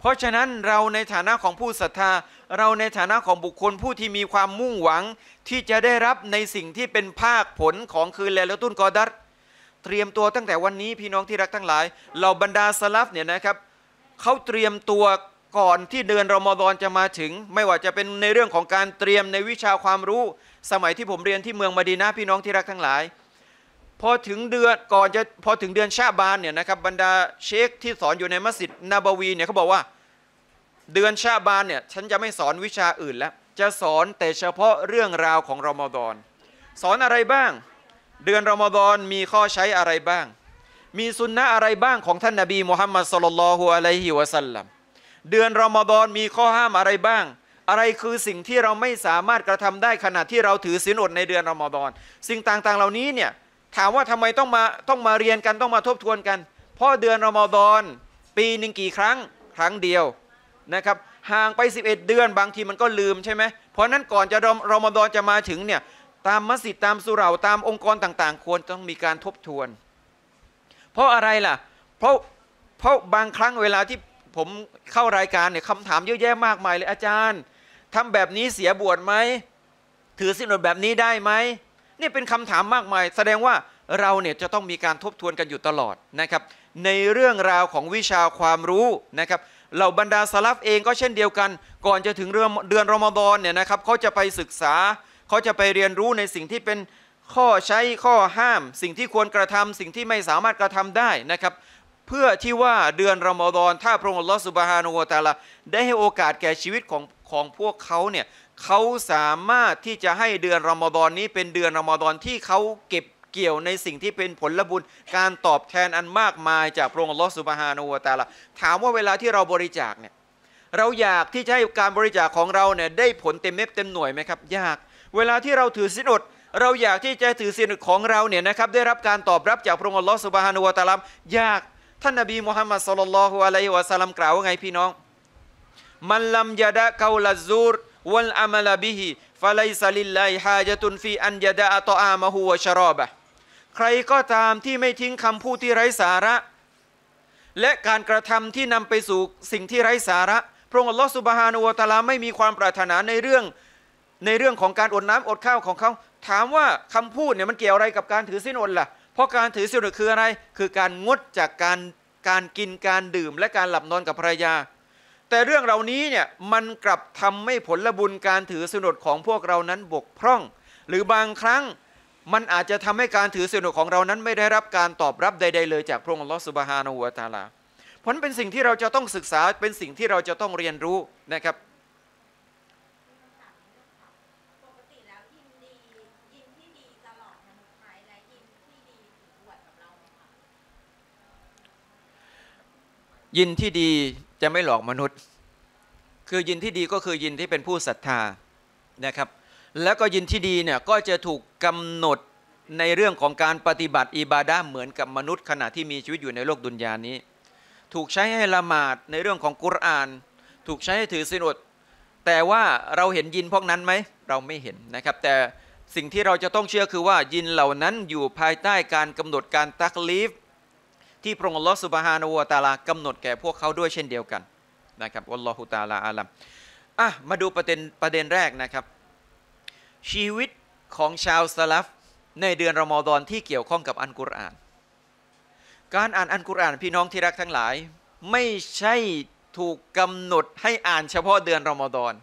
A: เพราะฉะนั้นเราในฐานะของผู้ศรัทธา เราในฐานะของบุคคลผู้ที่มีความมุ่งหวัง ที่จะได้รับในสิ่งที่เป็นภาคผลของคืนแลละตุ้นกอดัตเตรียมตัวตั้งแต่วันนี้พี่น้องที่รักทั้งหลาย เราบรรดาสลับเนี่ยนะครับเขาเตรียมตัวก่อนที่เดือนรอมฎอนจะมาถึง ไม่ว่าจะเป็นในเรื่องของการเตรียมในวิชาความรู้ สมัยที่ผมเรียนที่เมืองมาดีนาพี่น้องที่รักทั้งหลายพอถึงเดือนก่อนจะพอถึงเดือนชาบานเนี่ยนะครับบรรดาเชคที่สอนอยู่ในมัสยิดนาบวีเนี่ยเขาบอกว่าเดือนชาบานเนี่ยฉันจะไม่สอนวิชาอื่นแล้ว จะสอนแต่เฉพาะเรื่องราวของรอมฎอนสอนอะไรบ้าง เดือนรอมฎอนมีข้อใช้อะไรบ้าง มีสุนนะอะไรบ้างของท่านนาบีมุฮัมมัดสลลัลฮุอะลัยฮิวะสัลลัมเดือนรอมฎอนมีข้อห้ามอะไรบ้าง อะไรคือสิ่งที่เราไม่สามารถกระทำได้ขณะที่เราถือศีลอดในเดือนรอมฎอนสิ่งต่างๆเหล่านี้เนี่ยถามว่าทำไมต้องมาต้องมาเรียนกันต้องมาทบทวนกันเพราะเดือนรอมฎอนปีหนึ่งกี่ครั้งครั้งเดียวนะครับห่างไป 11 เดือนบางทีมันก็ลืมใช่ไหม เพราะนั้นก่อนจะรอมฎอนจะมาถึงเนี่ยตามมัสยิดตามสุเหร่าตามองค์กรต่างๆควรต้องมีการทบทวน เพราะอะไรล่ะเพราะเพราะบางครั้งเวลาที่ผมเข้ารายการเนี่ยคำถามเยอะแยะมากมายเลยอาจารย์ ทำแบบนี้เสียบวชไหมถือสินอดแบบนี้ได้ไหมนี่เป็นคำถามมากมาย แสดงว่าเราเนี่ยจะต้องมีการทบทวนกันอยู่ตลอดนะครับ ในเรื่องราวของวิชาความรู้นะครับเหล่าบรรดาสลับเองก็เช่นเดียวกัน ก่อนจะถึงเดือนรอมฎอนเนี่ยนะครับเขาจะไปศึกษาเขาจะไปเรียนรู้ในสิ่งที่เป็นข้อใช้ข้อห้าม สิ่งที่ควรกระทำสิ่งที่ไม่สามารถกระทำได้นะครับ เพื่อที่ว่าเดือนรอมฎอนถ้าพระองค์ลอสุบฮานูวตาลาได้ให้โอกาสแก่ชีวิตของของพวกเขาเนี่ยเขาสามารถที่จะให้เดือนรอมฎอนนี้เป็นเดือนรอมฎอนที่เขาเก็บเกี่ยวในสิ่งที่เป็นผลบุญการตอบแทนอันมากมาย จากพระองค์ลอสุบฮานูตาละถามว่าเวลาที่เราบริจาคเนี่ย เราอยากที่จะให้การบริจาคของเราเนี่ยได้ผลเต็มเม็ดเต็มหน่วยไหมครับยาก เวลาที่เราถือสินอดเราอยากที่จะถือสินอดของเราเนี่ยนะครับได้รับการตอบรับจากพระองค์ลอสุบฮานูตาลายาก ท่านนบีมุฮัมมัดสุลลัลฮุอะลัยฮิวะสัลลัมกล่าวว่าไงพี่น้อง มันลัมยะดะกาวลาซูรวัลอามัลบิฮิฟะไลซาลิลลาฮิฮาจตุนฟีอันยะดะอัตอามะฮูวะชรอบะใครก็ตามที่ไม่ทิ้งคำพูดที่ไร้สาระ และการกระทำที่นำไปสู่สิ่งที่ไร้สาระ พระองค์อัลลอฮฺสุบฮานูวะตาลาไม่มีความปรารถนาในเรื่องในเรื่องของการอดน้ำอดข้าวของเขา ถามว่าคำพูดเนี่ยมันเกี่ยวอะไรกับการถือสินอดล่ะ เพราะการถือสินอดคืออะไร คือการงดจากการการกินการดื่ม และการหลับนอนกับภรรยา แต่เรื่องเหล่านี้เนี่ยมันกลับทำให้ผลบุญการถือสินอดของพวกเรานั้นบกพร่องหรือบางครั้งมันอาจจะทำให้การถือศีลอดของเรานั้น ไม่ได้รับการตอบรับใด ๆ เลยจากพระองค์ลอสุบฮานาวตาลาผลเป็นสิ่งที่เราจะต้องศึกษาเป็นสิ่งที่เราจะต้องเรียนรู้นะครับ ยินที่ดีจะไม่หลอกมนุษย์ คือยินที่ดีก็คือยินที่เป็นผู้ศรัทธานะครับแล้วก็ยินที่ดีเนี่ยก็จะถูกกำหนดในเรื่องของการปฏิบัติอิบาดะเหมือนกับมนุษย์ขณะที่มีชีวิตอยู่ในโลกดุนยานี้ ถูกใช้ให้ละหมาดในเรื่องของกุราน ถูกใช้ให้ถือศีลอดแต่ว่าเราเห็นยินพวกนั้นไหมเราไม่เห็นนะครับ แต่สิ่งที่เราจะต้องเชื่อคือว่ายินเหล่านั้นอยู่ภายใต้การกำหนดการตักลีฟ ที่พระองค์ลอสุบฮานอวตาลากำหนดแก่พวกเขาด้วยเช่นเดียวกันนะครับอัลลอฮฺตาลาอาลัมอ่ะมาดูประเด็นประเด็นแรกนะครับชีวิตของชาวสลัฟในเดือนรอมฎอนที่เกี่ยวข้องกับอันกุรอาน การอ่านอันกุรอานพี่น้องที่รักทั้งหลาย ไม่ใช่ถูกกำหนดให้อ่านเฉพาะเดือนรอมฎอน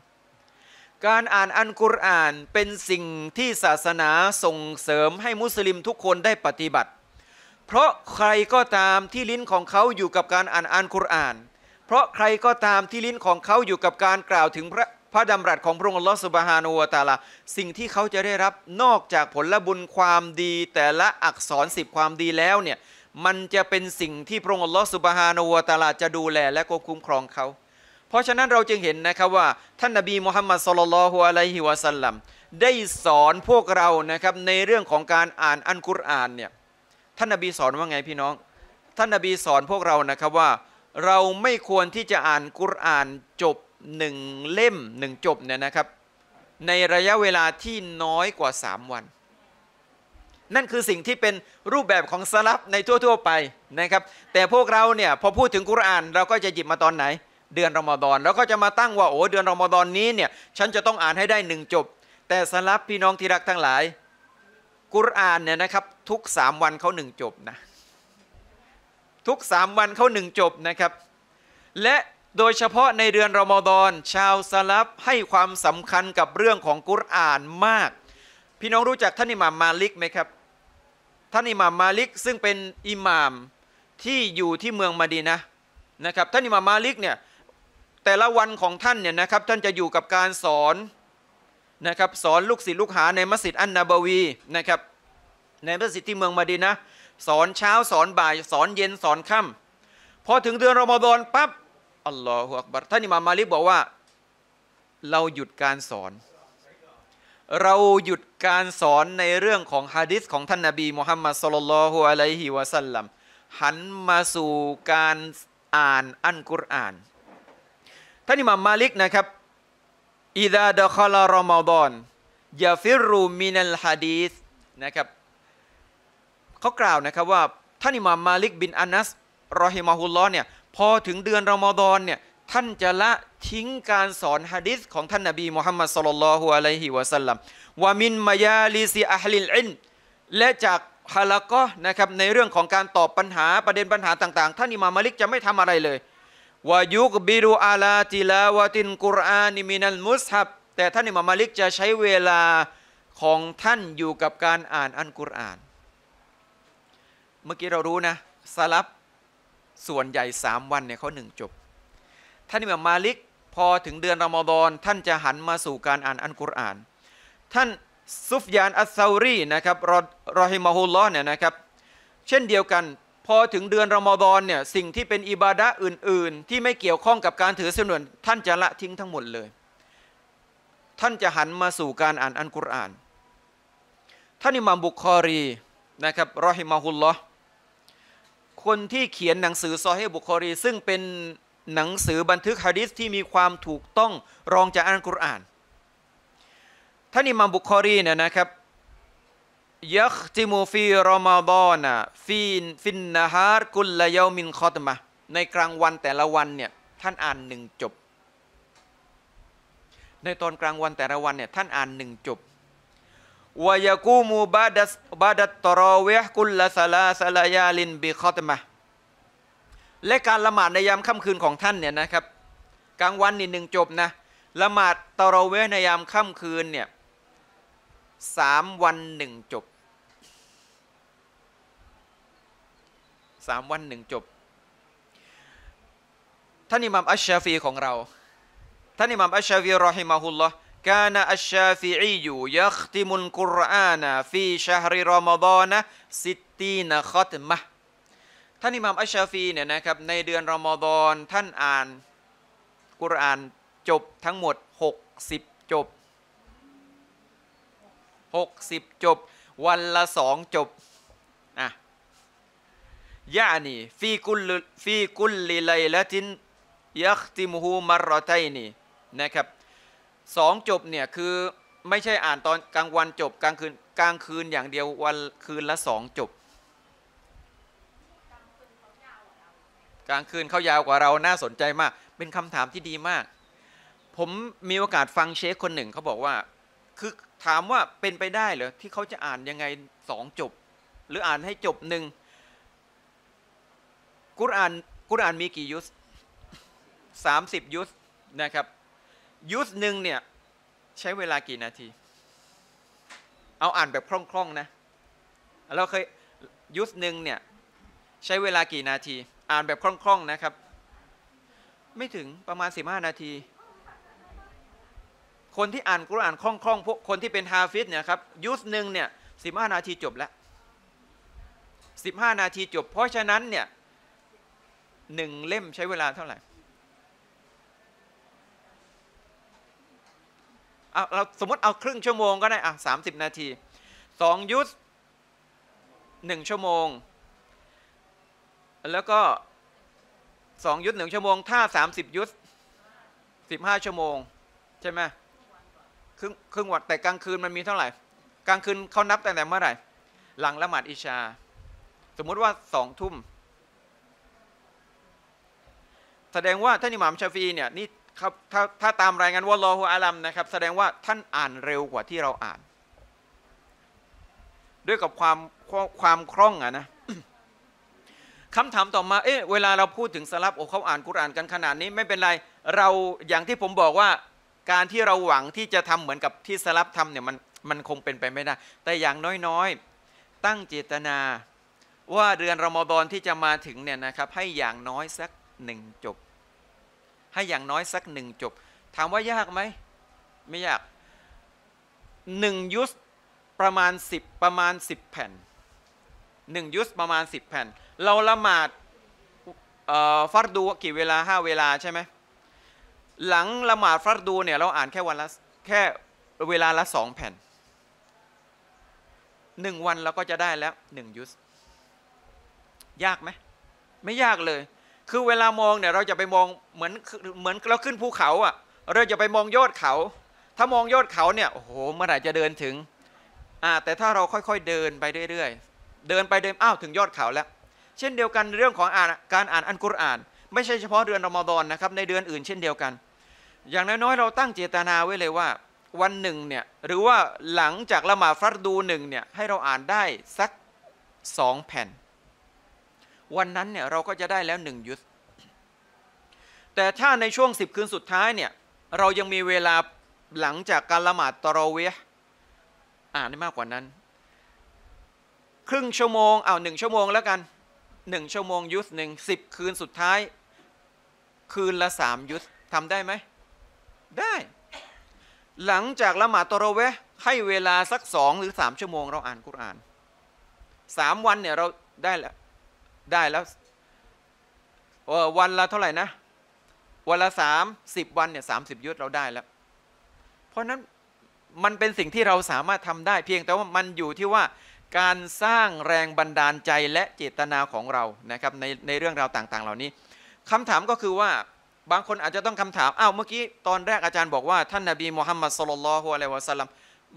A: การอ่านอันกุรอานเป็นสิ่งที่ศาสนาส่งเสริมให้มุสลิมทุกคนได้ปฏิบัติ เพราะใครก็ตามที่ลิ้นของเขาอยู่กับการอ่านอันกุรอาน เพราะใครก็ตามที่ลิ้นของเขาอยู่กับการกล่าวถึงพระพระดำรัสของพระองค์ลอสุบฮานูวตาลาสิ่งที่เขาจะได้รับนอกจากผลบุญความดี แต่ละอักษรสิบความดีแล้วเนี่ยมันจะเป็นสิ่งที่พระองค์ลอสุบฮานูวตาลาจะดูแลและควบคุมครองเขา เพราะฉะนั้นเราจึงเห็นนะครับว่า ท่าน นบีมุฮัมมัดสุลลัลฮุอะลัยฮิวะสัลลัมได้สอนพวกเรานะครับในเรื่องของการอ่านอัลกุรอานเนี่ยท่านนบีสอนว่าไงพี่น้องท่านนบีสอนพวกเรานะครับว่าเราไม่ควรที่จะอ่านกุรอานจบหนึ่งเล่มหนึ่งจบเนี่ยนะครับในระยะเวลาที่น้อยกว่า 3 วัน นั่นคือสิ่งที่เป็นรูปแบบของสลับในทั่ว ๆ ไปนะครับ แต่พวกเราเนี่ยพอพูดถึงกุรานเราก็จะหยิบมาตอนไหน เดือนรอมฎอนเราก็จะมาตั้งว่าโอ้เดือนรอมฎอนนี้เนี่ยฉันจะต้องอ่านให้ได้หนึ่งจบแต่สลับพี่น้องที่รักทั้งหลายกุรานเนี่ยนะครับ ทุก 3 วันเขาหนึ่งจบนะทุก 3 วันเขาหนึ่งจบนะครับและโดยเฉพาะในเดือนรอมฎอนชาวสลับให้ความสำคัญกับเรื่องของกุรอานมาก พี่น้องรู้จักท่านอิหม่ามมาลิกไหมครับท่านอิหม่ามมาลิกซึ่งเป็นอิหม่ามที่อยู่ที่เมืองมาดีนะนะครับท่านอิหม่ามมาลิกเนี่ยแต่ละวันของท่านเนี่ยนะครับท่านจะอยู่กับการสอนนะครับสอนลูกศิษย์ลูกหาในมัสยิดอันนาบวีนะครับในมัสยิดที่เมืองมาดีนะสอนเช้าสอนบ่ายสอนเย็นสอนค่ำพอถึงเดือนรอมฎอนปั๊บัลลอฮฺอักบารท่านอิมามมาลิกบอกว่าเราหยุดการสอน เราหยุดการสอนในเรื่องของฮะดิษของท่านนาบีมุฮัมมัดสุลลัลฮุอะลัยฮิวะสัลลัมหันมาสู่การอ่านอัลกุรอานท่านอิมามมาลิกนะครับอิดาดะคลารอมดอนยาฟิรูมินัลฮะดีสนะครับเขากล่าวนะครับว่าท่านอิมามมาลิกบินอานัสรอฮิมาฮุลลอเนี่ยพอถึงเดือนรอมฎอนเนี่ยท่านจะละทิ้งการสอนฮะดิษของท่านนบีมุฮัมมัดสุลลัลฮุอะลัยฮิวะสัลลัมวามินมายาลีซีอัลิลอินและจากฮาละก็นะครับในเรื่องของการตอบปัญหาประเด็นปัญหาต่างๆ ท่านอิมามมาลิกจะไม่ทำอะไรเลยวายุกบิรุอาลาติลาวตินกุรอานิมินัลมุสฮับแต่ท่านอิมามมาลิกจะใช้เวลาของท่านอยู่กับการอ่านอันกุรอาน เมื่อกี้เรารู้นะสลับส่วนใหญ่ 3 วันเนี่ยเขาหนึ่งจบ ท่านอิหม่ามมาลิกพอถึงเดือนรอมฎอน ท่านจะหันมาสู่การอ่านอัลกุรอาน ท่านซุฟยานอัสซาวรี นะครับ รอรอฮิมาฮุลลอ์เนี่ยนะครับ เช่นเดียวกัน พอถึงเดือนรอมฎอนเนี่ยสิ่งที่เป็นอิบาดะอื่น ๆ ที่ไม่เกี่ยวข้องกับการถือสนวนท่านจะละทิ้งทั้งหมดเลย ท่านจะหันมาสู่การอ่านอัลกุรอาน ท่านอิหม่ามบุคอรีนะครับรอฮิมาฮุลลอฮ์คนที่เขียนหนังสือ ซอฮีบุคอรี ซึ่งเป็นหนังสือบันทึกฮะดิษที่มีความถูกต้องรองจากอัลกุรอานท่านอิมามบุคอรีเนี่ยนะครับยักจิมูฟีรอมาดอนะฟีนฟินนาฮาร์กุลละยามินคอตมาในกลางวันแต่ละวันเนี่ยท่านอ่านหนึ่งจบ ในตอนกลางวันแต่ละวันเนี่ยท่านอ่านหนึ่งจบวยกูมูบาดัสบาดัตตรอเวห์กุลละซาลาซาลายาลินบีคอตมาและการละหมาดในยามค่ำคืนของท่านเนี่ยนะครับ กลางวันนี่หนึ่งจบนะ ละหมาดตรอเวห์ในยามค่ำคืนเนี่ยสามวันหนึ่งจบสามวันหนึ่งจบ ท่านอิหมัมอัชชาฟีของเรา ท่านอิหมัมอัชชาฟีรอฮิมาฮุลลอฮ์กานะอัชชาฟิอียูยัคติมุลกุรอานาฟีชาฮริรอมฎอนะสิตีนะคอตมะท่านอิหม่ามอัชชาฟีเนี่ยนะครับ ในเดือนรอมฎอน ท่านอ่าน กุรอานจบทั้งหมด60จบ 60 จบ วันละสองจบ อ่ะยะนี่ ฟีกุลฟีกุลลิไลละทิน ยัคติมูมารรอไทนี่นะครับสองจบ เนี่ย คือไม่ใช่อ่านตอนกลางวันจบกลางคืนกลางคืนอย่างเดียววันคืนละสองจบกลางคืนเขายาวกว่าเราน่าสนใจมากเป็นคำถามที่ดีมาก ผมมีโอกาสฟังเชคคนหนึ่ง เขาบอกว่า คือถามว่าเป็นไปได้เหรอที่เขาจะอ่านยังไงสองจบ หรืออ่านให้จบหนึ่งกุรอานกุรอานมีกี่ยุสสามสิบยุสนะครับยุสหนึ่งเนี่ยใช้เวลากี่นาที เอาอ่านแบบคล่องๆนะเราเคยยุสหนึ่งเนี่ยใช้เวลากี่นาที อ่านแบบคล่อง ๆนะครับ ไม่ถึงประมาณ15นาที คนที่อ่านกุรอานคล่องๆพวกคนที่เป็นฮาฟิสเนี่ยครับยุสหนึ่งเนี่ยสิบห้านาทีจบแล้วสิบห้านาทีจบเพราะฉะนั้นเนี่ยหนึ่งเล่มใช้เวลาเท่าไหร่เอาเราสมมติเอาครึ่งชั่วโมงก็ได้ อ่ะสามสิบนาที สองยุทธหนึ่งชั่วโมง แล้วก็สองยุทธหนึ่งชั่วโมง ถ้าสามสิบยุทธสิบห้าชั่วโมง ใช่ไหมครึ่งครึ่งวันแต่กลางคืนมันมีเท่าไหร่กลางคืนเขานับตั้งแต่เมื่อไหร่ หลังละหมาดอิชา สมมุติว่าสองทุ่มแสดงว่าท่านอิหม่ามชาฟี เนี่ยนี่ครับถ้าถ้าตามรายงานว่ารอหัวอาลัมนะครับแสดงว่าท่านอ่านเร็วกว่าที่เราอ่าน ด้วยกับความความคล่องอะนะคำถามต่อมาเอ๊ะเวลาเราพูดถึงสลับโอ้เขาอ่านกุรานกันขนาดนี้ไม่เป็นไรเราอย่างที่ผมบอกว่าการที่เราหวังที่จะทำเหมือนกับที่สลับทำเนี่ยมันมันคงเป็นไปไม่ได้แต่อย่างน้อยๆตั้งเจตนาว่าเดือนรอมฎอนที่จะมาถึงเนี่ยนะครับให้อย่างน้อยสักหนึ่งจบให้อย่างน้อยสักหนึ่งจบ ถามว่ายากไหมไม่ยากหนึ่งยุสประมาณ 10ประมาณ 10แผ่น1ยุสประมาณ10แผ่น เราละหมาดฟัดดูกี่เวลา 5 เวลาใช่ไหมหลังละหมาดฟัดดูเนี่ย เราอ่านแค่วันละแค่เวลาละ2แผ่น 1 วันเราก็จะได้แล้ว 1 ยุสยากไหม ไม่ยากเลยคือเวลามองเนี่ยเราจะไปมองเหมือนเหมือนเราขึ้นภูเขาอ่ะเราจะไปมองยอดเขา ถ้ามองยอดเขาเนี่ยโอ้โหเมื่อไหร่จะเดินถึงอ่าแต่ถ้าเราค่อยๆเดินไปเรื่อยๆเดินไปเดินอ้าวถึงยอดเขาแล้ว เช่นเดียวกันเรื่องของอ่านการอ่านอันกุรอาน ไม่ใช่เฉพาะเดือนรอมฎอนนะครับในเดือนอื่น เช่นเดียวกัน อย่างน้อยๆเราตั้งเจตนาไว้เลยว่าวันหนึ่งเนี่ยหรือว่าหลังจากละหมาดฟัรดูหนึ่งเนี่ยให้เราอ่านได้สักสองแผ่นวันนั้นเนี่ยเราก็จะได้แล้วหนึ่งยุทธแต่ถ้าในช่วงสิบคืนสุดท้ายเนี่ยเรายังมีเวลาหลังจากการละหมาดตรรเวหอ่านได้มากกว่านั้น ครึ่งชั่วโมงเอาหนึ่งชั่วโมงแล้วกันหนึ่งชั่วโมงยุทธหนึ่งสิบคืนสุดท้าย คืนละสามยุทธทำได้ไหมได้ หลังจากละหมาดตรรเวให้เวลาสักสองหรือสามชั่วโมงเราอ่านกุรอานสามวันเนี่ยเราได้แล้วได้แล้ววันละเท่าไหร่นะ วันละสามสิบวันเนี่ยสามสิบยุทธเราได้แล้ว เพราะนั้นมันเป็นสิ่งที่เราสามารถทำได้เพียง แต่ว่ามันอยู่ที่ว่าการสร้างแรงบันดาลใจและเจตนาของเรานะครับในในเรื่องราวต่าง ๆ เหล่านี้ คำถามก็คือว่าบางคนอาจจะต้องคำถามอ้าวเมื่อกี้ตอนแรกอาจารย์บอกว่าท่านนาบีมูฮัมมัดสุลลัลฮุอะลัยวะสัลลัม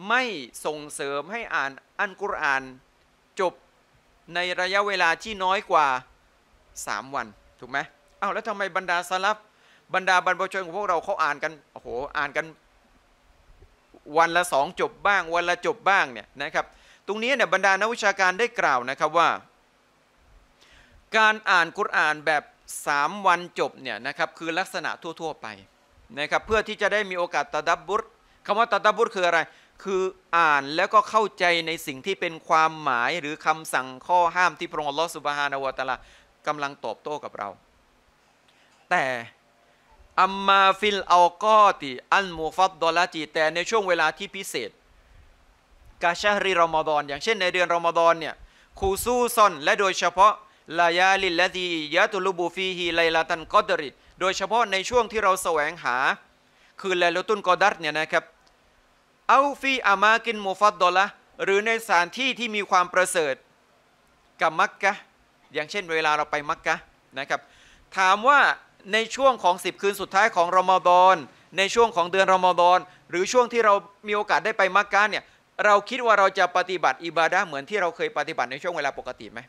A: ไม่ส่งเสริมให้อ่านอัลกุรอานจบในระยะเวลาที่น้อยกว่า 3 วัน ถูกไหมเอาแล้วทำไมบรรดาสลับบรรดาบรรพชนของพวกเราเขาอ่านกันโอ้โหอ่านกันวันละสองจบบ้าง วันละจบบ้างเนี่ยนะครับตรงนี้เนี่ยบรรดานักวิชาการได้กล่าวนะครับว่า การอ่านกุรอานแบบ 3 วันจบเนี่ยนะครับคือลักษณะทั่วๆ ไปนะครับเพื่อที่จะได้มีโอกาสตะดับบุตรคำว่าตะดับบุตรคืออะไรคืออ่านแล้วก็เข้าใจในสิ่งที่เป็นความหมายหรือคำสั่งข้อห้ามที่พระองค์ลอสุบฮานาวตาละกำลังตอบโต้กับเรา แต่อัมมาฟิลเอลกอติอันมูฟัดดอลาจีแต่ในช่วงเวลาที่พิเศษ กาชารีรอมฎอน อย่างเช่นในเดือนรอมฎอนเนี่ยคูซูซอนและโดยเฉพาะลายาลิละดียะตุลูบูฟีฮีไลลาตันกอดริโดยเฉพาะในช่วงที่เราแสวงหา คือแลลตุนกอดัตเนี่ยนะครับเอาฟีอามากินโมฟัดดอละหรือในสถานที่ที่มีความประเสริฐกับมักกะอย่างเช่นเวลาเราไปมักกะนะครับ ถามว่าในช่วงของ 10 คืนสุดท้ายของรอมฎอนในช่วงของเดือนรอมฎอนหรือช่วงที่เรามีโอกาสได้ไปมักกะเนี่ยเราคิดว่าเราจะปฏิบัติอิบาดะเหมือนที่เราเคยปฏิบัติในช่วงเวลาปกติไหม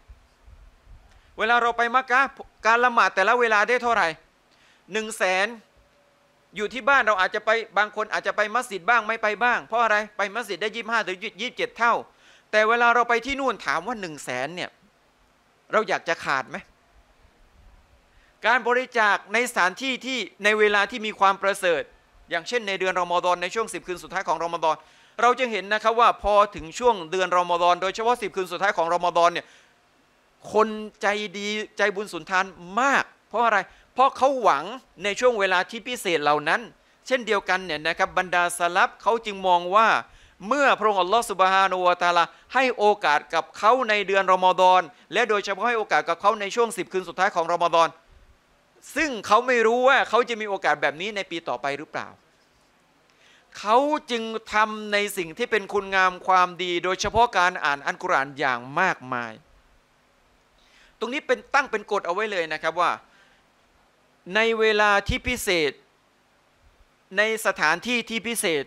A: เวลาเราไปมักกะการละหมาดแต่ละเวลาได้เท่าไหร่หนึ่งแสนอยู่ที่บ้านเราอาจจะไปบางคนอาจจะไปมัสยิดบ้างไม่ไปบ้าง เพราะอะไร ไปมัสยิด ได้ยี่ห้าถึงยี่สิบเจ็ดเท่า แต่เวลาเราไปที่นู่นถามว่าหนึ่งแสนเนี่ย เราอยากจะขาดไหม การบริจาคในสถานที่ที่ในเวลาที่มีความประเสริฐ อย่างเช่นในเดือนรอมฎอนในช่วงสิบคืนสุดท้ายของรอมฎอนเราจะเห็นนะครับว่าพอถึงช่วงเดือนรอมฎอนโดยเฉพาะสิบคืนสุดท้ายของรอมฎอนเนี่ยคนใจดีใจบุญสุนทานมาก เพราะอะไรเพราะเขาหวังในช่วงเวลาที่พิเศษเหล่านั้น เช่นเดียวกันเนี่ยนะครับ บรรดาสลับเขาจึงมองว่าเมื่อพระองค์อัลลอฮฺสุบฮานุวาตาลาให้โอกาสกับเขาในเดือนรอมฎอนและโดยเฉพาะให้โอกาสกับเขาในช่วงสิบคืนสุดท้ายของรอมฎอนซึ่งเขาไม่รู้ว่าเขาจะมีโอกาสแบบนี้ในปีต่อไปหรือเปล่า เขาจึงทำในสิ่งที่เป็นคุณงามความดี โดยเฉพาะการอ่านอัลกุรอานอย่างมากมาย ตรงนี้เป็นตั้งเป็นกฎเอาไว้เลยนะครับว่าในเวลาที่พิเศษในสถานที่ที่พิเศษ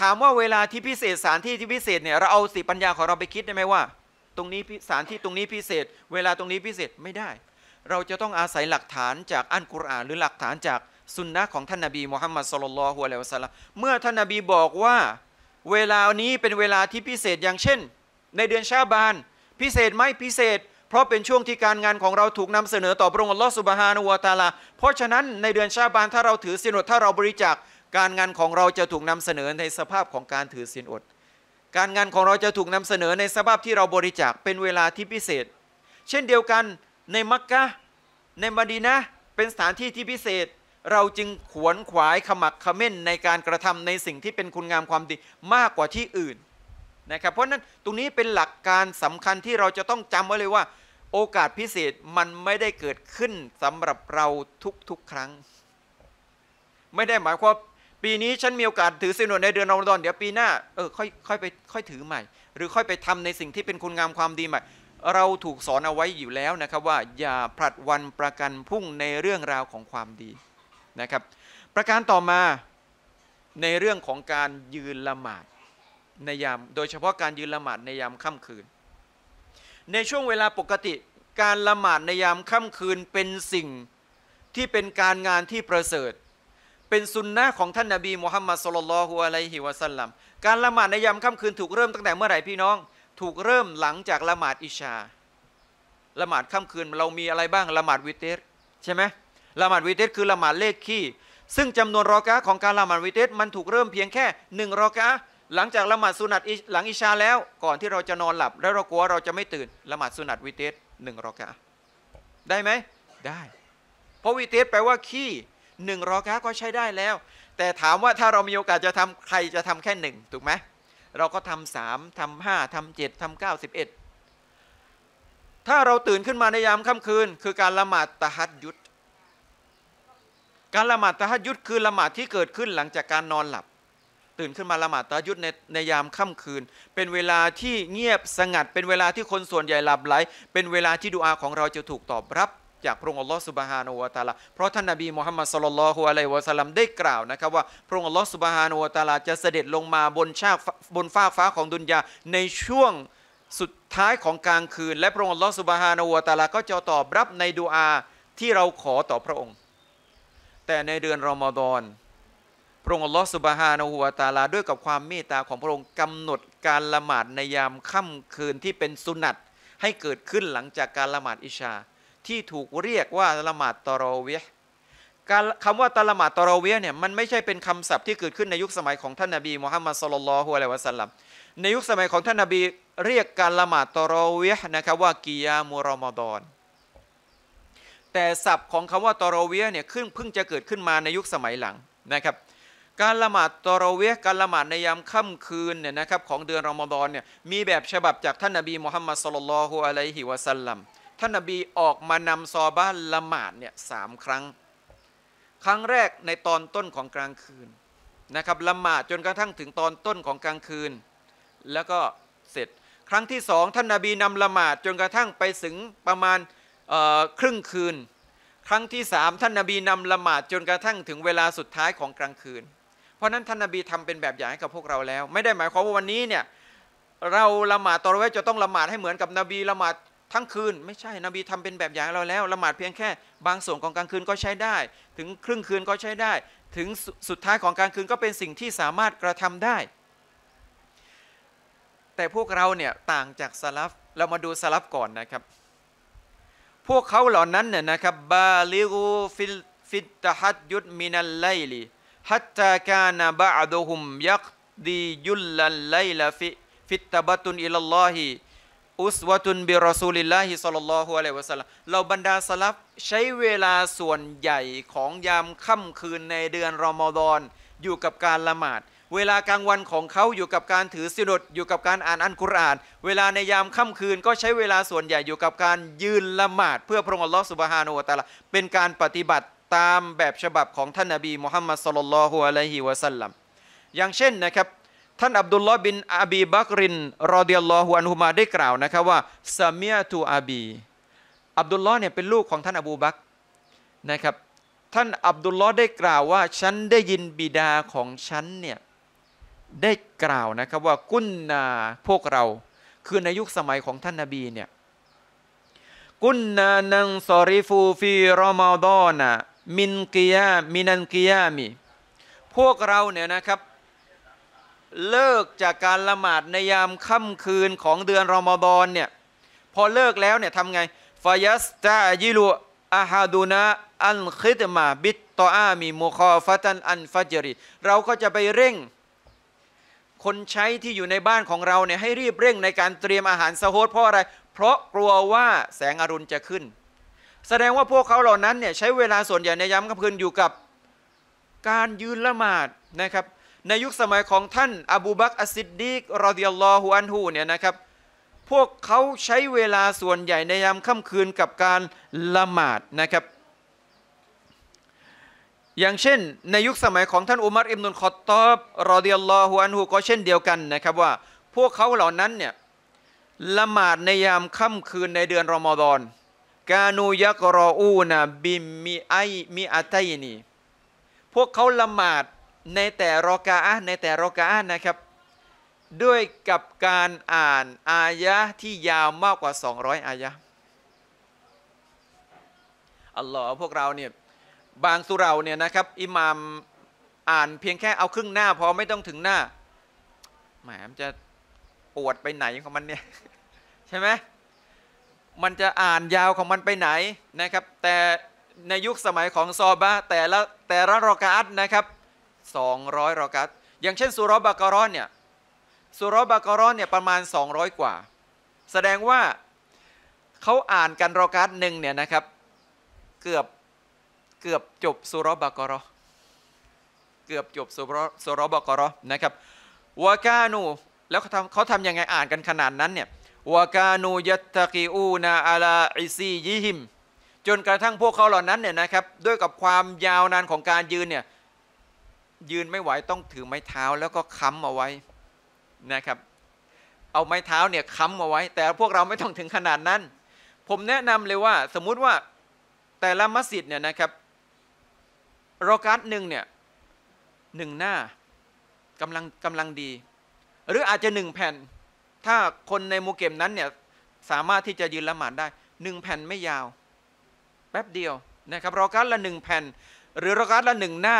A: ถามว่าเวลาที่พิเศษสถานที่ที่พิเศษเนี่ย เราเอาสิปัญญาของเราไปคิดได้ไหมว่า ตรงนี้สถานที่ตรงนี้พิเศษ เวลาตรงนี้พิเศษไม่ได้ เราจะต้องอาศัยหลักฐานจากอัลกุรอาน หรือหลักฐานจากสุนนะของท่านนาบีมุฮัมมัดสุลลัลฮุอะลัยวะสัลลัมเมื่อท่านนาบีบอกว่า เวลานี้เป็นเวลาที่พิเศษอย่างเช่น ในเดือนชาบานพิเศษไหมพิเศษเพราะเป็นช่วงที่การงานของเราถูกนำเสนอต่อพระองค์อัลลอฮฺสุบฮานุวาตาลาเพราะฉะนั้นในเดือนชาบานถ้าเราถือสินอดถ้าเราบริจาคการงานของเราจะถูกนำเสนอในสภาพของการถือสินอด การงานของเราจะถูกนำเสนอในสภาพที่เราบริจาคเป็นเวลาที่พิเศษ เช่นเดียวกันในมักกะในมดีนะเป็นสถานที่ที่พิเศษ เราจึงขวนขวายขมักขม้นในการกระทำในสิ่งที่เป็นคุณงามความดีมากกว่าที่อื่นนะครับเพราะนั้นตรงนี้เป็นหลักการสำคัญที่เราจะต้องจำไว้เลยว่า โอกาสพิเศษมันไม่ได้เกิดขึ้นสำหรับเราทุกๆครั้ง ไม่ได้หมายความปีนี้ฉันมีโอกาสถือสินอนในเดือนอมฎอน เดี๋ยวปีหน้าเออค่อยค่อยไปค่อยถือใหม่ หรือค่อยไปทำในสิ่งที่เป็นคุณงามความดีใหม่ เราถูกสอนเอาไว้อยู่แล้วนะครับว่าอย่าผลัดวันประกันพรุ่งในเรื่องราวของความดีนะครับ ประการต่อมาในเรื่องของการยืนละหมาดในยามโดยเฉพาะการยืนละหมาดในยามค่ำคืน ในช่วงเวลาปกติ การละหมาดในยามค่ำคืนเป็นสิ่งที่เป็นการงานที่ประเสริฐ เป็นสุนนะของท่านนาบีมุฮัมมัดสุลลัลฮุอะลัยฮิวะสัลลัม การละหมาดในยามค่ำคืนถูกเริ่มตั้งแต่เมื่อไหร่พี่น้อง ถูกเริ่มหลังจากละหมาดอิชา ละหมาดค่ำคืนเรามีอะไรบ้างละหมาดวิเตสใช่ไหมละหมาดวิเตสคือละหมาดเลขขี้ซึ่งจำนวนรอกะของการละหมาดวิเตสมันถูกเริ่มเพียงแค่1รอกะหลังจากละหมาดสุนัตหลังอิชาแล้วก่อนที่เราจะนอนหลับ แล้วเรากลัวเราจะไม่ตื่นละหมาดสุนัตวิเตสหนึ่งรอกะได้ไหมได้ เพราะวิเตสแปลว่าขี้หนึ่งรอกะก็ใช้ได้แล้ว แต่ถามว่าถ้าเรามีโอกาสจะทำใครจะทำแค่หนึ่งถูกไหมเราก็ทำสามทำห้าทำเจ็ดทำเก้าสิบเอ็ดถ้าเราตื่นขึ้นมาในยามค่ำคืน คือการละหมาดตะฮัดยุดการละหมาดตะฮัดยุดคือละหมาดที่เกิดขึ้น หลังจากการนอนหลับตื่นขึ้นมาละหมาดตะยุดในในยามค่ำคืน เป็นเวลาที่เงียบสงัดเป็นเวลาที่คนส่วนใหญ่หลับไหล เป็นเวลาที่ดุอาของเราจะถูกตอบรับ จากพระองค์อัลลอฮ์สุบฮานูวะตาลาเพราะท่านนบีมุฮัมมัดสลลัลฮุอะลัยวะสัลลัมได้กล่าวนะครับว่าพระองค์อัลลอฮ์สุบฮานูวะตาลาจะเสด็จลงมาบนชาบนฟ้าฟ้าของดุนยาในช่วงสุดท้ายของกลางคืนและพระองค์อัลลอฮ์สุบฮานูวะตาลาก็จะตอบรับในดุอาที่เราขอต่อพระองค์ แต่ในเดือนรอมฎอนพระองค์อัลลอฮฺสุบฮานะฮูวาตาลา ด้วยกับความเมตตาของพระองค์กำหนดการละหมาดในยามค่ำคืนที่เป็นสุนัต ให้เกิดขึ้นหลังจากการละหมาดอิชา ที่ถูกเรียกว่าละหมาดตอรอเวียการคำว่าตละหมาดตอรอเวียเนี่ยมันไม่ใช่เป็นคำศัพท์ที่เกิดขึ้นในยุคสมัยของท่านนบีมุฮัมมัดสุลลัลฮุอะลัยวะสัลลัมในยุคสมัยของท่านนบี เรียกการละหมาดตอรอเวียนะครับว่ากิยามุรอมดอนแต่ศัพท์ของคำว่าตอรอเวียเนี่ยขึ้นเพิ่งจะเกิดขึ้นมาในยุคสมัยหลังนะครับการละหมาดตอรเวห์การละหมาดในยามค่ำคืนเนี่ยนะครับของเดือนรอมฎอนเนี่ยมีแบบฉบับจากท่านนบีมุฮัมมัดสุลลัลฮุอะลัยฮิวะสัลลัม ท่านนบีออกมานำซอบ้านละหมาดเนี่ยสามครั้ง ครั้งแรกในตอนต้นของกลางคืนนะครับละหมาดจนกระทั่งถึงตอนต้นของกลางคืน แล้วก็เสร็จ ครั้งที่สองท่านนาบีนำละหมาดจนกระทั่งไปถึงประมาณครึ่งคืน ครั้งที่สามท่านนาบีนำละหมาดจนกระทั่งถึงเวลาสุดท้ายของกลางคืนเพราะนั้นท่านนบีทำเป็นแบบอย่างให้กับพวกเราแล้วไม่ได้หมายความว่าวันนี้เนี่ยเราละหมาดตอนเวจะต้องละหมาดให้เหมือนกับนบีละหมาดทั้งคืน ไม่ใช่นบีทำเป็นแบบอย่างเราแล้วละหมาดเพียงแค่ บางส่วนของกลางคืนก็ใช้ได้ ถึงครึ่งคืนก็ใช้ได้ ถึงสุดท้ายของกลางคืน ก็เป็นสิ่งที่สามารถกระทำได้ แต่พวกเราเนี่ยต่างจากสลับเรามาดูสลับก่อนนะครับ พวกเขาเหล่านั้นเนี่ยนะครับบาลิกูฟิลฟิตฮัดยุดมินัลไลลีฮัตตากานะบะ ي ดุฮุมยักดียุลลันไลลฟิฟิตตบะตุนอิลลอฮ ل อุสว ى ตุนบิรอซูลิลลาฮิสัลลัลลอฮุอะลัยวะสัลลัมเราบรรดาสลับใช้เวลาส่วนใหญ่ของยามค่ำคืนในเดือนรอมฎอนอยู่กับการละหมาด เวลากลางวันของเขาอยู่กับการถือสิลดอยู่กับการอ่านอัลกุรอานเวลาในยามค่ำคืนก็ใช้เวลาส่วนใหญ่อยู่กับการยืนละหมาดเพื่อพระองค์อัลลอฮฺสุบฮานุวะตาละเป็นการปฏิบัติตามแบบฉบับของท่านนบีมุฮัมมัดสลลัลฮุอะลัยฮิวะสัลลัม อย่างเช่นนะครับ ท่านอับดุลลอฮ์บินอับีบักริน รอเดียลลอฮุอันฮุมาได้กล่าวนะครับว่าซามียตูอาบีอับดุลลอฮ์เนี่ยเป็นลูกของท่านอบูบักนะครับ ท่านอับดุลลอฮ์ได้กล่าวว่า ฉันได้ยินบิดาของฉันเนี่ยได้กล่าวนะครับว่ากุนนาพวกเราคือในยุคสมัยของท่านนาบีเนี่ยกุนนานังซอริฟูฟีรอมาดอนะมินกียามินันกียามี พวกเราเนี่ยนะครับ เลิกจากการละหมาดในยามค่ำคืนของเดือนรอมฎอนเนี่ยพอเลิกแล้วเนี่ยทำไงฟายัสตายิลูอาฮาดูนะอันคิดมาบิตตออามีมุคอฟัตันอันฟัเจริ เราก็จะไปเร่ง คนใช้ที่อยู่ในบ้านของเราเนี่ยให้รีบเร่งในการเตรียมอาหารสะโฮดเพราะอะไร เพราะกลัวว่าแสงอรุณจะขึ้นแสดงว่าพวกเขาเหล่านั้นเนี่ยใช้เวลาส่วนใหญ่ในยมกค่ำคืนอยู่กับการยืนละหมาดนะครับในยุคสมัยของท่านอบูบักอัสซิดดีกรอดิยัลลอฮุอันฮูเนี่ยนะครับพวกเขาใช้เวลาส่วนใหญ่ในยามค่ำคืนกับการละหมาดนะครับ อย่างเช่นในยุคสมัยของท่านอุมัรอิมนุนคอตตอบรอดิยัลลอฮุอันฮูก็เช่นเดียวกันนะครับว่าพวกเขาเหล่านั้นเนี่ยละหมาดในยามค่ำคืนในเดือนรอมฎอนกานูยักรออูนะ บิมมีไอมีอาไตนีพวกเขาละหมาดในแต่รอกาอะในแต่รอกาอะนะครับ ด้วยกับการอ่านอายะที่ยาวมากกว่า 200 อายะอัลลอฮ์พวกเราเนี่ยบางสุเราเนี่ยนะครับ อิหมามอ่านเพียงแค่เอาครึ่งหน้าพอไม่ต้องถึงหน้าแหมมันจะปวดไปไหนของมันเนี่ยใช่ไหมมันจะอ่านยาวของมันไปไหนนะครับ แต่ในยุคสมัยของซอบะแต่ละแต่ละรอกาตนะครับ 200รอกาตอย่างเช่น สุรบะกรอนเนี่ยสุรบะกรอนเนี่ยประมาณ 200 กว่า แสดงว่าเขาอ่านกันรอกาตหนึ่งเนี่ยนะครับเกือบเกือบจบสุรบะกรอเกือบจบสุรสุรบะกรอนะครับวากานูแล้วเขาทำเขาทำยังไง อ่านกันขนาดนั้นเนี่ยวกานูยัตตะกีอูนาอาลาอิซียิหิมจนกระทั่งพวกเขาเหล่านั้นเนี่ยนะครับ ด้วยกับความยาวนานของการยืนเนี่ยยืนไม่ไหวต้องถือไม้เท้า แล้วก็ค้ำเอาไว้นะครับ เอาไม้เท้าเนี่ยค้ำเอาไว้ แต่พวกเราไม่ต้องถึงขนาดนั้น ผมแนะนำเลยว่าสมมุติว่าแต่ละมัสยิดเนี่ยนะครับรอกัสหนึ่งเนี่ยหนึ่งหน้ากำลังกำลังดี หรืออาจจะหนึ่งแผ่นถ้าคนในมูเกมนั้นเนี่ยสามารถที่จะยืนละหมาดได้หนึ่งแผ่นไม่ยาว แป๊บเดียวนะครับรอการละหนึ่งแผ่น หรือรอการละหนึ่งหน้า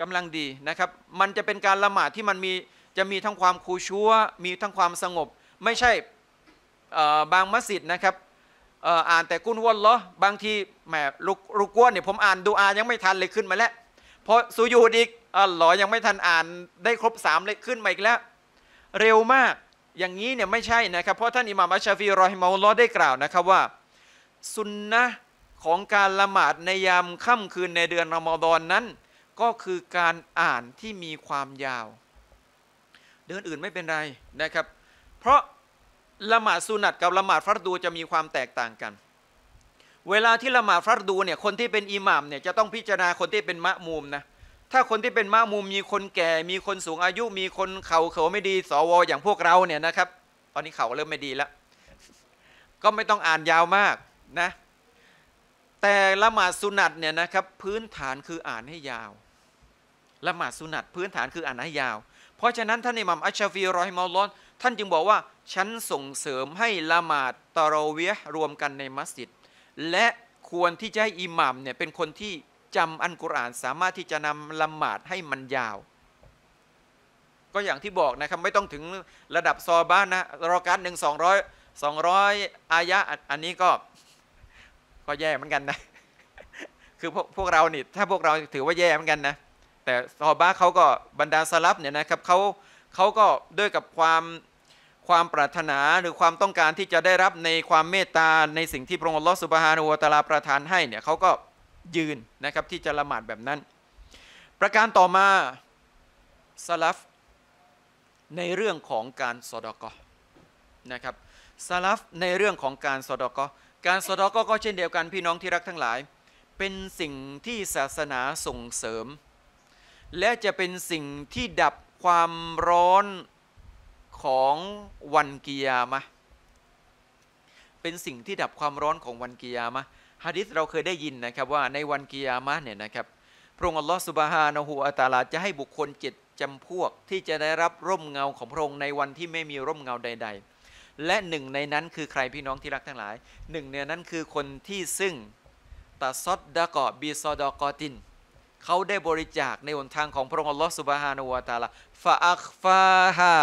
A: กำลังดีนะครับ มันจะเป็นการละหมาดที่มันมีจะมีทั้งความคูชัวมีทั้งความสงบ ไม่ใช่บางมัสยิดนะครับอ่านแต่กุนวนเหรอบางทีแหมลุกลุกวนเนี่ย ผมอ่านดูอา ยังไม่ทันเลยขึ้นมาแล้วพอสุยูดอีกอ๋อหรอยังไม่ทันอ่านได้ครบสามเลยขึ้นมาอีกแล้ว เร็วมากอย่างนี้เนี่ยไม่ใช่นะครับ เพราะท่านอิหม่ามอัชชาฟีรอฮิมาลลอได้กล่าวนะครับว่าสุนนะของการละหมาดในยามค่ำคืนในเดือนรอมฎอนนั้น ก็คือการอ่านที่มีความยาว เดือนอื่นไม่เป็นไรนะครับ เพราะละหมาดสุนัตกับละหมาดฟัรดูจะมีความแตกต่างกัน เวลาที่ละหมาดฟัรดูเนี่ยคนที่เป็นอิหม่ามเนี่ยจะต้องพิจารณาคนที่เป็นมะมุมนะถ้าคนที่เป็นมะมุมมีคนแก่ มีคนสูงอายุ มีคนเขาเขาไม่ดีสวอย่างพวกเราเนี่ยนะครับ ตอนนี้เขาเริ่มไม่ดีแล้ว ก็ไม่ต้องอ่านยาวมากนะแต่ละหมาดสุนัตเนี่ยนะครับพื้นฐานคืออ่านให้ยาวละหมาดสุนัตพื้นฐานคืออ่านให้ยาว เพราะฉะนั้นท่านอิหมามอัชชฟีรอฮิมอลลอนท่านจึงบอกว่าฉันส่งเสริมให้ละหมาดตะรเวียรวมกันในมัสยิดและควรที่จะให้อิหมามเนี่ยเป็นคนที่จำอันกุรอานสามารถที่จะนำละหมาดให้มันยาว ก็อย่างที่บอกนะครับ ไม่ต้องถึงระดับซอบ้านนะรอการหนึ่งสองร้อยสองร้อยอายะอันนี้ก็ก็แย่เหมือนกันนะ คือพวกพวกเรานี่ถ้าพวกเราถือว่าแย่เหมือนกันนะ แต่ซอบ้าเขาก็บรรดาสลับเนี่ยนะครับเขาเขาก็ด้วยกับความความปรารถนาหรือความต้องการที่จะได้รับในความเมตตา ในสิ่งที่ พระองค์ลอสุบฮานุวตาลาประทานให้เนี่ยเขาก็ยืนนะครับที่จะละหมาดแบบนั้น ประการต่อมาสลัฟในเรื่องของการสอดกอนะครับสลัฟในเรื่องของการสอดกอการสอดกอก็เช่นเดียวกันพี่น้องที่รักทั้งหลาย เป็นสิ่งที่ศาสนาส่งเสริม และจะเป็นสิ่งที่ดับความร้อนของวันกิยามะเป็นสิ่งที่ดับความร้อนของวันกิยามะฮะดิษเราเคยได้ยินนะครับว่าในวันกิยามะเนี่ยนะครับ พระองค์อัลลอฮฺสุบฮานะฮูอัตาลาจะให้บุคคลเจ็ดจำพวกที่จะได้รับร่มเงาของพระองค์ในวันที่ไม่มีร่มเงาใด ๆ และหนึ่งในนั้นคือใครพี่น้องที่รักทั้งหลายหนึ่งในนั้นคือคนที่ซึ่งตาซอดดะกอบีซอดอกอตินเขาได้บริจาคในหนทางของพระองค์อัลลอฮฺสุบฮานะฮูอัตาลาฟาอัคฟาฮา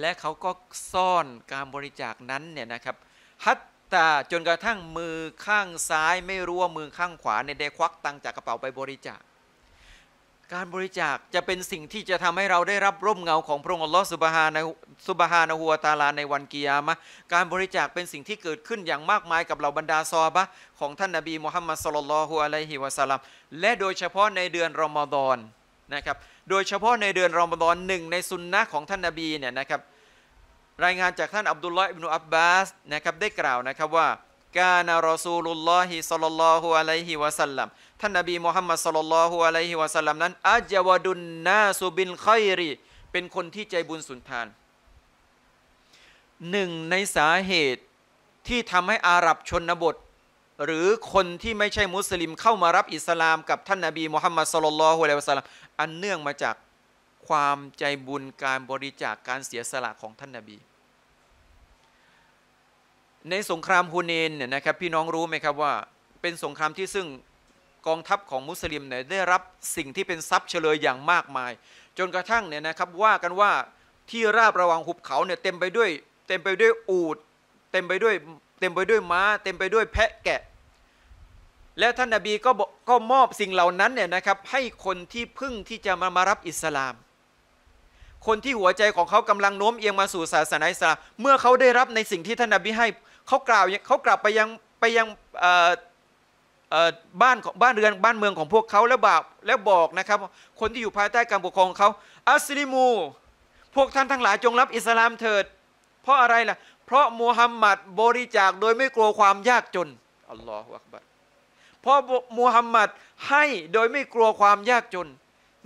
A: และเขาก็ซ่อนการบริจาคนั้นเนี่ยนะครับฮัตแต่จนกระทั่งมือข้างซ้ายไม่รู้ว่ามือข้างขวาในได้ควักตังจากกระเป๋าไปบริจาค การบริจาคจะเป็นสิ่งที่จะทำให้เราได้รับร่มเงาของพระองค์อัลลอฮฺสุบฮานะสุบฮานะฮัวตาลาในวันกิยามะการบริจาคเป็นสิ่งที่เกิดขึ้นอย่างมากมายกับเหล่าบรรดาซอบะของท่านนบีมุฮัมมัดสุลลัลฮุอะลัยฮิวะสัลลัมและโดยเฉพาะในเดือนรอมฎอนนะครับโดยเฉพาะในเดือนรอมฎอนหนึ่งในสุนนะของท่านนบีเนี่ยนะครับรายงานจากท่านอับดุลลอฮ์อิบนุอับบาสนะครับได้กล่าวนะครับว่า กานารซูลุลลอฮิสัลลัลลอฮุอะลัยฮิวะสัลลัมท่านนบีมุฮัมมัดสัลลัลลอฮุอะลัยฮิวะสัลลัมนั้นอัจวดุนนาสุบินคอยรีเป็นคนที่ใจบุญสุนทานหนึ่งในสาเหตุที่ทำให้อาหรับชนบท หรือคนที่ไม่ใช่มุสลิมเข้ามารับอิสลามกับท่านนบีมุฮัมมัดสุลลัลฮุอะลัยฮิวะสัลลัมอันเนื่องมาจากความใจบุญการบริจาคกการเสียสละของท่านนาบี ในสงครามฮุนเนนเนี่ยนะครับพี่น้องรู้ไหมครับว่าเป็นสงครามที่ซึ่งกองทัพของมุสลิมเนี่ยได้รับสิ่งที่เป็นทรัพย์เฉลยอย่างมากมาย จนกระทั่งเนี่ยนะครับว่ากันว่าที่ราบระวังหุบเขาเนี่ยเต็มไปด้วยเต็มไปด้วยอูดเต็มไปด้วยเต็มไปด้วยม้า เต็มไปด้วยแพะแกะ และท่านนาบีก็ก็มอบสิ่งเหล่านั้นเนี่ยนะครับให้คนที่พึ่งที่จะมามารับอิสลามคนที่หัวใจของเขากำลังโน้มเอียงมาสู่ศาสนาอิสลามเมื่อเขาได้รับในสิ่งที่ท่านนบีให้ เขากล่าวเขากลับไปยังไปยังบ้านของบ้านเรือนบ้านเมืองของพวกเขา แล้วบอกแล้วบอกนะครับ คนที่อยู่ภายใต้การปกครองเขา อัสลิมู พวกท่านทั้งหลายจงรับอิสลามเถิด เพราะอะไรล่ะ เพราะมูฮัมหมัดบริจาคโดยไม่กลัวความยากจนอัลลอฮฺอักบัดเพราะมูฮัมหมัดให้โดยไม่กลัวความยากจน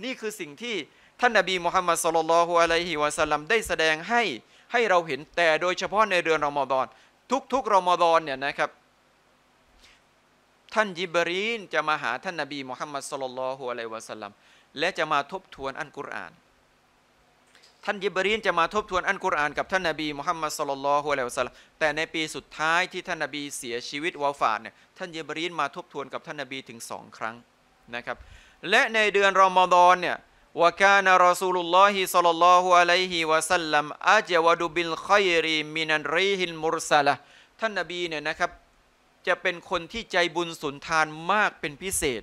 A: นี่คือสิ่งที่ท่านนบีมุฮัมมัดสุลลัลฮุอะลัยฮิวะสัลลัมได้แสดงให้ให้เราเห็นแต่โดยเฉพาะในเดือนรอมฎอนทุกๆรอมฎอนเนี่ยนะครับท่านยิบรีนจะมาหาท่านนบีมุฮัมมัดสุลลัลฮุอะลัยวะสัลลัมและจะมาทบทวนอันกุรอาน ท่านยิบรีนจะมาทบทวนอันกุรอานกับ ท่านนบีมุฮัมมัดสุลลัลฮุอะลัยวะสัลลัมแต่ในปีสุดท้ายที่ท่านนบีเสียชีวิตวาฟาดเนี่ยท่านยิบรีนมาทบทวนกับ ท่านนบีถึงสองครั้งนะ ครับและในเดือนรอมฎอนเนี่ย وكان رسول الله صلى الله عليه وسلم أجود بالخير من الريح المرسلة ท่านนบีเนี่ยนะครับจะเป็นคนที่ใจบุญสุนทานมากเป็นพิเศษ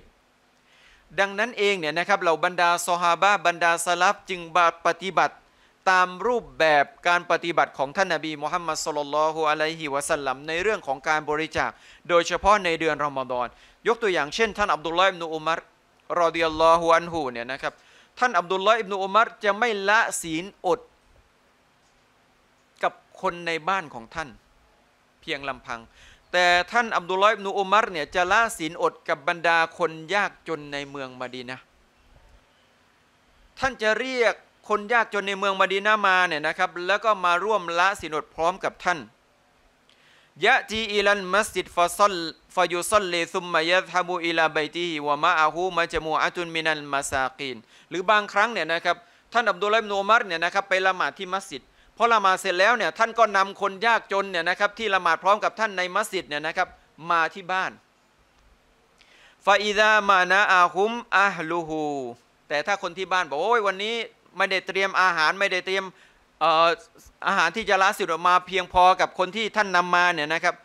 A: ดังนั้นเองเนี่ยนะครับเหล่าบรรดาซอฮาบะบรรดาสลับจึงบาปฏิบัติ ตามรูปแบบการปฏิบัติของท่านนบีมุฮัมมัดสุลลัลฮุอะลัยฮิวะสัลลัมในเรื่องของการบริจาคโดยเฉพาะในเดือนรอมฎอนยกตัวอย่างเช่น ท่านอับดุลลา์นุอุมัรรอดิยัลลอฮุอันฮูเนี่ยนะครับท่านอับดุลลอฮ์อิบนุอุมัร จะไม่ละศีลอด กับคนในบ้านของท่านเพียงลำพัง แต่ท่านอับดุลลอฮ์อิบนุอุมัรเนี่ยจะ ละศีลอด กับบรรดาคนยากจนในเมืองมาดีนะท่านจะเรียกคนยากจนในเมืองมาดีนามาเนี่ยนะครับแล้วก็มาร่วม ละ ศีลอด พร้อมกับท่านยะจีอิลันมัสยิดฟาซอลฟยุซัลเลซุมมายะทามูอิลาไบตีฮิวะมะอาหูมาจมูอาตุนมินันมาซากีนหรือบางครั้งเนี่ยนะครับท่านอับดุลเลมโนมัรเนี่ยนะครับไปละหมาดที่มัสยิดพอละหมาดเสร็จแล้วเนี่ยท่านก็นำคนยากจนเนี่ยนะครับที่ละหมาดพร้อมกับท่านในมัสยิดเนี่ยนะครับมาที่บ้านฟาอิดามานะอาคุมอาฮลูฮูแต่ถ้าคนที่บ้านบอกโอ้ยวันนี้ไม่ได้เตรียมอาหารไม่ได้เตรียมอาหารที่จะละสิทธิ์ออกมาเพียงพอกับคนที่ท่านนำมาเนี่ยนะครับ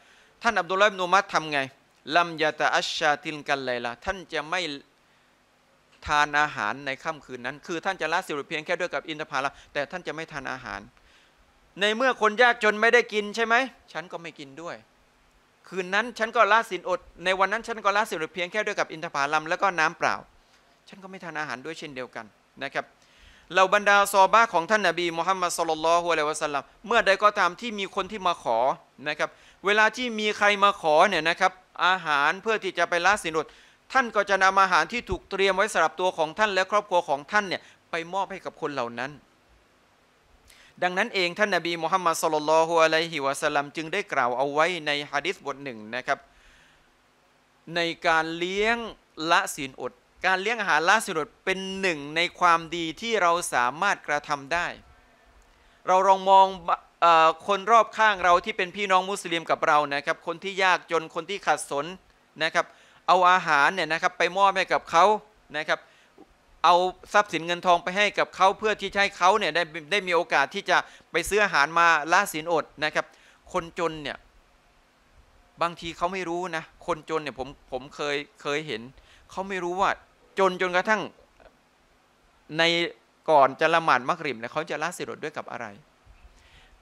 A: ท่านอับดุลเลมโนมัรทำไงลัมยาตาอัชชาตินกันไลละท่านจะไม่ทานอาหารในค่ำคืนนั้น คือ ท่านจะละสิริเพียงแค่ด้วยกับอินทผลามแต่ท่านจะไม่ทานอาหาร ในเมื่อคนยากจนไม่ได้กินใช่ไหมฉันก็ไม่กินด้วย คืนนั้นฉันก็ละสินอด ในวันนั้นฉันก็ละสิริเพียงแค่ด้วยกับอินทาลัมแล้วก็น้ำเปล่า ฉันก็ไม่ทานอาหารด้วยเช่นเดียวกันนะครับเหล่าบรรดาซอบ้าของท่านนาบีมุฮัมมัดสุลลัลฮุอะลัยวะสัลลัมเมื่อใดก็ตามที่มีคนที่มาขอนะครับ เวลาที่มีใครมาขอเนี่ยนะครับอาหารเพื่อที่จะไปละสินอดท่านก็จะนำอาหารที่ถูกเตรียมไว้สำหรับตัวของท่านและครอบครัวของท่านเนี่ยไปมอบให้กับคนเหล่านั้น ดังนั้นเองท่านนาบีมุฮัมมัดสลลัลฮุอะลัยฮิวะสลัมจึงได้กล่าวเอาไว้ในฮะดิษบทหนึ่งนะครับ ในการเลี้ยงละศีลอดการเลี้ยงอาหารละศีลอดเป็นหนึ่งในความดีที่เราสามารถกระทำได้ เราลองมองคนรอบข้างเราที่เป็นพี่น้องมุสลิมกับเรานะครับ คนที่ยากจนคนที่ขัดสนนะครับ เอาอาหารเนี่ยนะครับ ไปมอบให้กับเขานะครับ เอาทรัพย์สินเงินทองไปให้กับเขาเพื่อที่ให้เขาเนี่ยได้ได้มีโอกาสที่จะไปซื้ออาหารมาละศีลอดนะครับ คนจนเนี่ย บางทีเขาไม่รู้นะ คนจนเนี่ยผมผมเคยเคยเห็นเขาไม่รู้ว่าจนจนกระทั่งในก่อนจะละหมาดมักริมเนี่ยเขาจะละศีลอดด้วยกับอะไร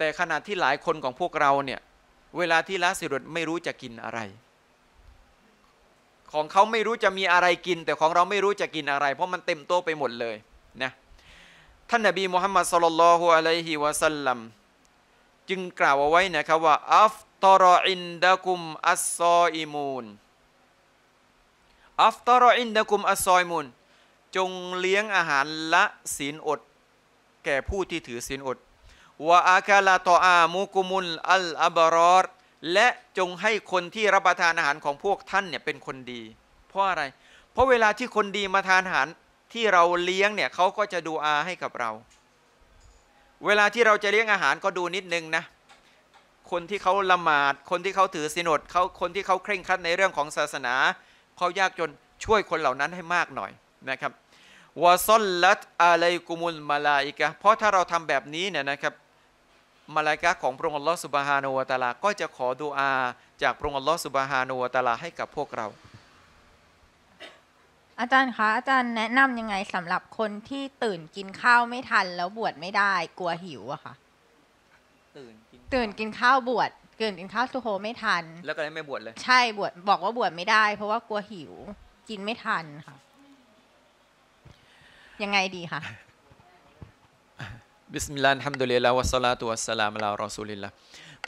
A: แต่ขณะที่หลายคนของพวกเราเนี่ย เวลาที่ละสิรดไม่รู้จะกินอะไร ของเขาไม่รู้จะมีอะไรกินแต่ของเราไม่รู้จะกินอะไร เพราะมันเต็มโต๊ไปหมดเลยนะท่านนบีมุฮัมมัดสลลัลฮุอะลัยฮิวะสัลลัมจึงกล่าวเอาไว้นะครับว่าอัฟตอรออินดะกุมอัสซออิมูนอัฟตอรออินดะกุมอัสซอิมูนจงเลี้ยงอาหารละศีลอดแก่ผู้ที่ถือศีลอดวะอาคาลาตออามุกุมุลอัลอับรอรและจงให้คนที่รับประทานอาหารของพวกท่านเนี่ยเป็นคนดี เพราะอะไร เพราะเวลาที่คนดีมาทานอาหารที่เราเลี้ยงเนี่ยเขาก็จะดูอาให้กับเรา เวลาที่เราจะเลี้ยงอาหารก็ดูนิดนึงนะ คนที่เขาละหมาด คนที่เขาถือศีลอดเขาคนที่เขาเคร่งครัดในเรื่องของศาสนาเขายากจนช่วยคนเหล่านั้นให้มากหน่อยนะครับวะซอลลัตอะลกุมุลมาลาอิกะเพราะถ้าเราทำแบบนี้เนี่ยนะครับมาลายกะของพระองค์ลอสุบฮานูวตาลาก็จะขอดูอา จากพระองค์ลอสุบฮานูวตาลาให้กับพวกเรา
B: อาจารย์คะอาจารย์แนะนำยังไงสำหรับคนที่ตื่นกินข้าวไม่ทัน แล้วบวชไม่ได้ กลัวหิวอะค่ะตื่นกินตื่นกินข้าวบวชตื่นกินข้าวสุโฮไม่ทันแล้วก็เลยไม่บวชเลย ใช่บวชบอกว่าบวชไม่ได้ เพราะว่ากลัวหิว กินไม่ทันค่ะ ยังไงดีคะ
A: บิสมิลลาห์รามดุลิลลาห์วะสลาตุวะสลามลารอซูลิลละ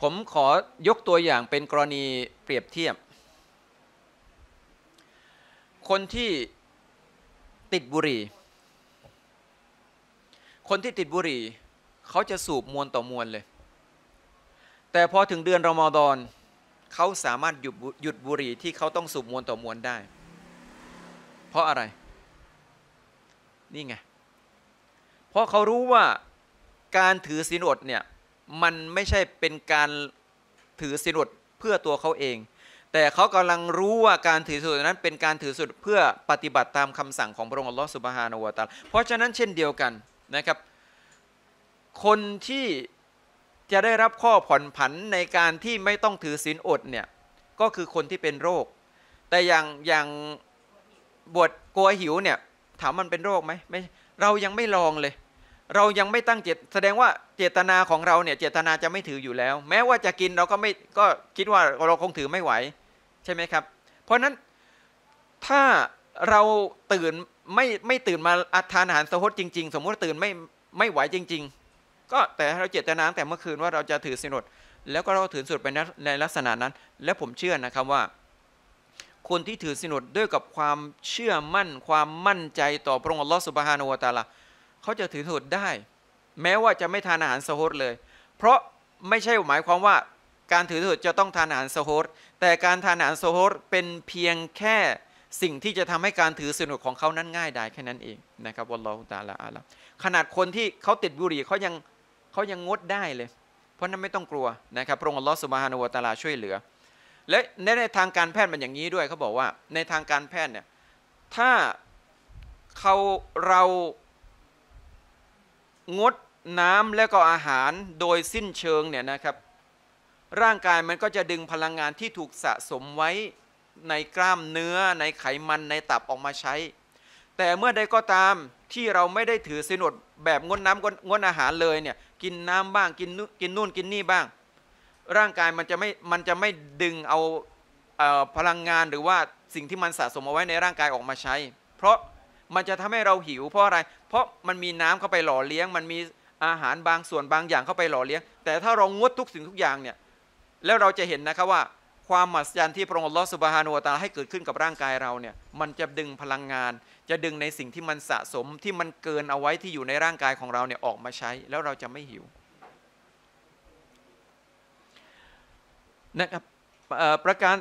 A: ผมขอยกตัวอย่างเป็นกรณีเปรียบเทียบ คนที่ติดบุหรี่ คนที่ติดบุหรี่เขาจะสูบมวลต่อมวลเลย แต่พอถึงเดือนรอมฎอนเขาสามารถ หยุดหยุดบุหรี่ ที่เขาต้องสูบมวลต่อมวลได้ เพราะอะไร นี่ไง เพราะเขารู้ว่าการถือศีลอดเนี่ยมันไม่ใช่เป็นการถือศีลอด เพื่อตัวเขาเอง แต่เขากำลังรู้ว่าการถือศีลอดนั้นเป็นการถือศีลเพื่อปฏิบัติตามคำสั่งของพระองค์อัลลอฮฺสุบฮานาวะตาลเพราะฉะนั้นเช่นเดียวกันนะครับ คนที่จะได้รับข้อผ่อนผันในการที่ไม่ต้องถือศีลอดเนี่ยก็คือคนที่เป็นโรค แต่อย่างอย่างบวชกลัวหิวเนี่ยถามมันเป็นโรคไหมไม่เรายังไม่ลองเลยเรายังไม่ตั้งเจตแสดงว่าเจตนาของเราเนี่ย เจตนาจะไม่ถืออยู่แล้ว แม้ว่าจะกินเราก็ไม่ก็คิดว่าเราคงถือไม่ไหวใช่ไหมครับ เพราะฉะนั้นถ้าเราตื่นไม่ไม่ตื่นมาอัทานอาหารสะฮดจริงๆ สมมุติตื่นไม่ไม่ไหวจริง ๆ ก็แต่เราเจตนาั้แต่เมื่อคืนว่าเราจะถือสินอดแล้วก็เราถือสุดไปในลักษณะนั้น และผมเชื่อนะครับว่า คนที่ถือสินอดด้วยกับความเชื่อมั่นความมั่นใจต่อพระองค์ลอสุบฮานอวตาลาเขาจะถือสุดได้ แม้ว่าจะไม่ทานอาหารสโฮตเลย เพราะไม่ใช่หมายความว่า การถือสุดจะต้องทานอาหารสโฮตแต่การทานอาหารสโฮตเป็นเพียงแค่สิ่งที่จะทำให้การถือศีลดของเขานั้นง่ายได้แค่นั้นเองนะครับวัลลอฮุตาลาอาลัขนาดคนที่เขาติดบุหรี่เขายังเขายังงดได้เลย เพราะนั้นไม่ต้องกลัวนะครับ พระองค์ลอสุมาฮานุวะตาลาช่วยเหลือ และในทางการแพทย์มันอย่างนี้ด้วยเขาบอกว่า ในทางการแพทย์เนี่ย ถ้าเขาเรางดน้ำและก็อาหารโดยสิ้นเชิงเนี่ยนะครับ ร่างกายมันก็จะดึงพลังงานที่ถูกสะสมไว้ในกล้ามเนื้อในไขมันในตับออกมาใช้ แต่เมื่อใดก็ตามที่เราไม่ได้ถือสินอดแบบงดน้ำงดอาหารเลยเนี่ยกินน้ำบ้างกินกินนู่นกินนี่บ้าง ร่างกายมันจะไม่ มันจะไม่ดึงเอาพลังงานหรือว่าสิ่งที่มันสะสมเอาไว้ในร่างกายออกมาใช้ เพราะมันจะทำให้เราหิวเพราะอะไร เพราะมันมีน้ำเข้าไปหล่อเลี้ยง มันมีอาหารบางส่วนบางอย่างเข้าไปหล่อเลี้ยง แต่ถ้าเรางดทุกสิ่งทุกอย่างเนี่ย แล้วเราจะเห็นนะครับว่าความมหัศจรรย์ที่พระองค์ลอสุบฮานุตาให้เกิดขึ้นกับร่างกายเราเนี่ย มันจะดึงพลังงาน จะดึงในสิ่งที่มันสะสมที่มันเกินเอาไว้ที่อยู่ในร่างกายของเราเนี่ยออกมาใช้ แล้วเราจะไม่หิวนะครับประการ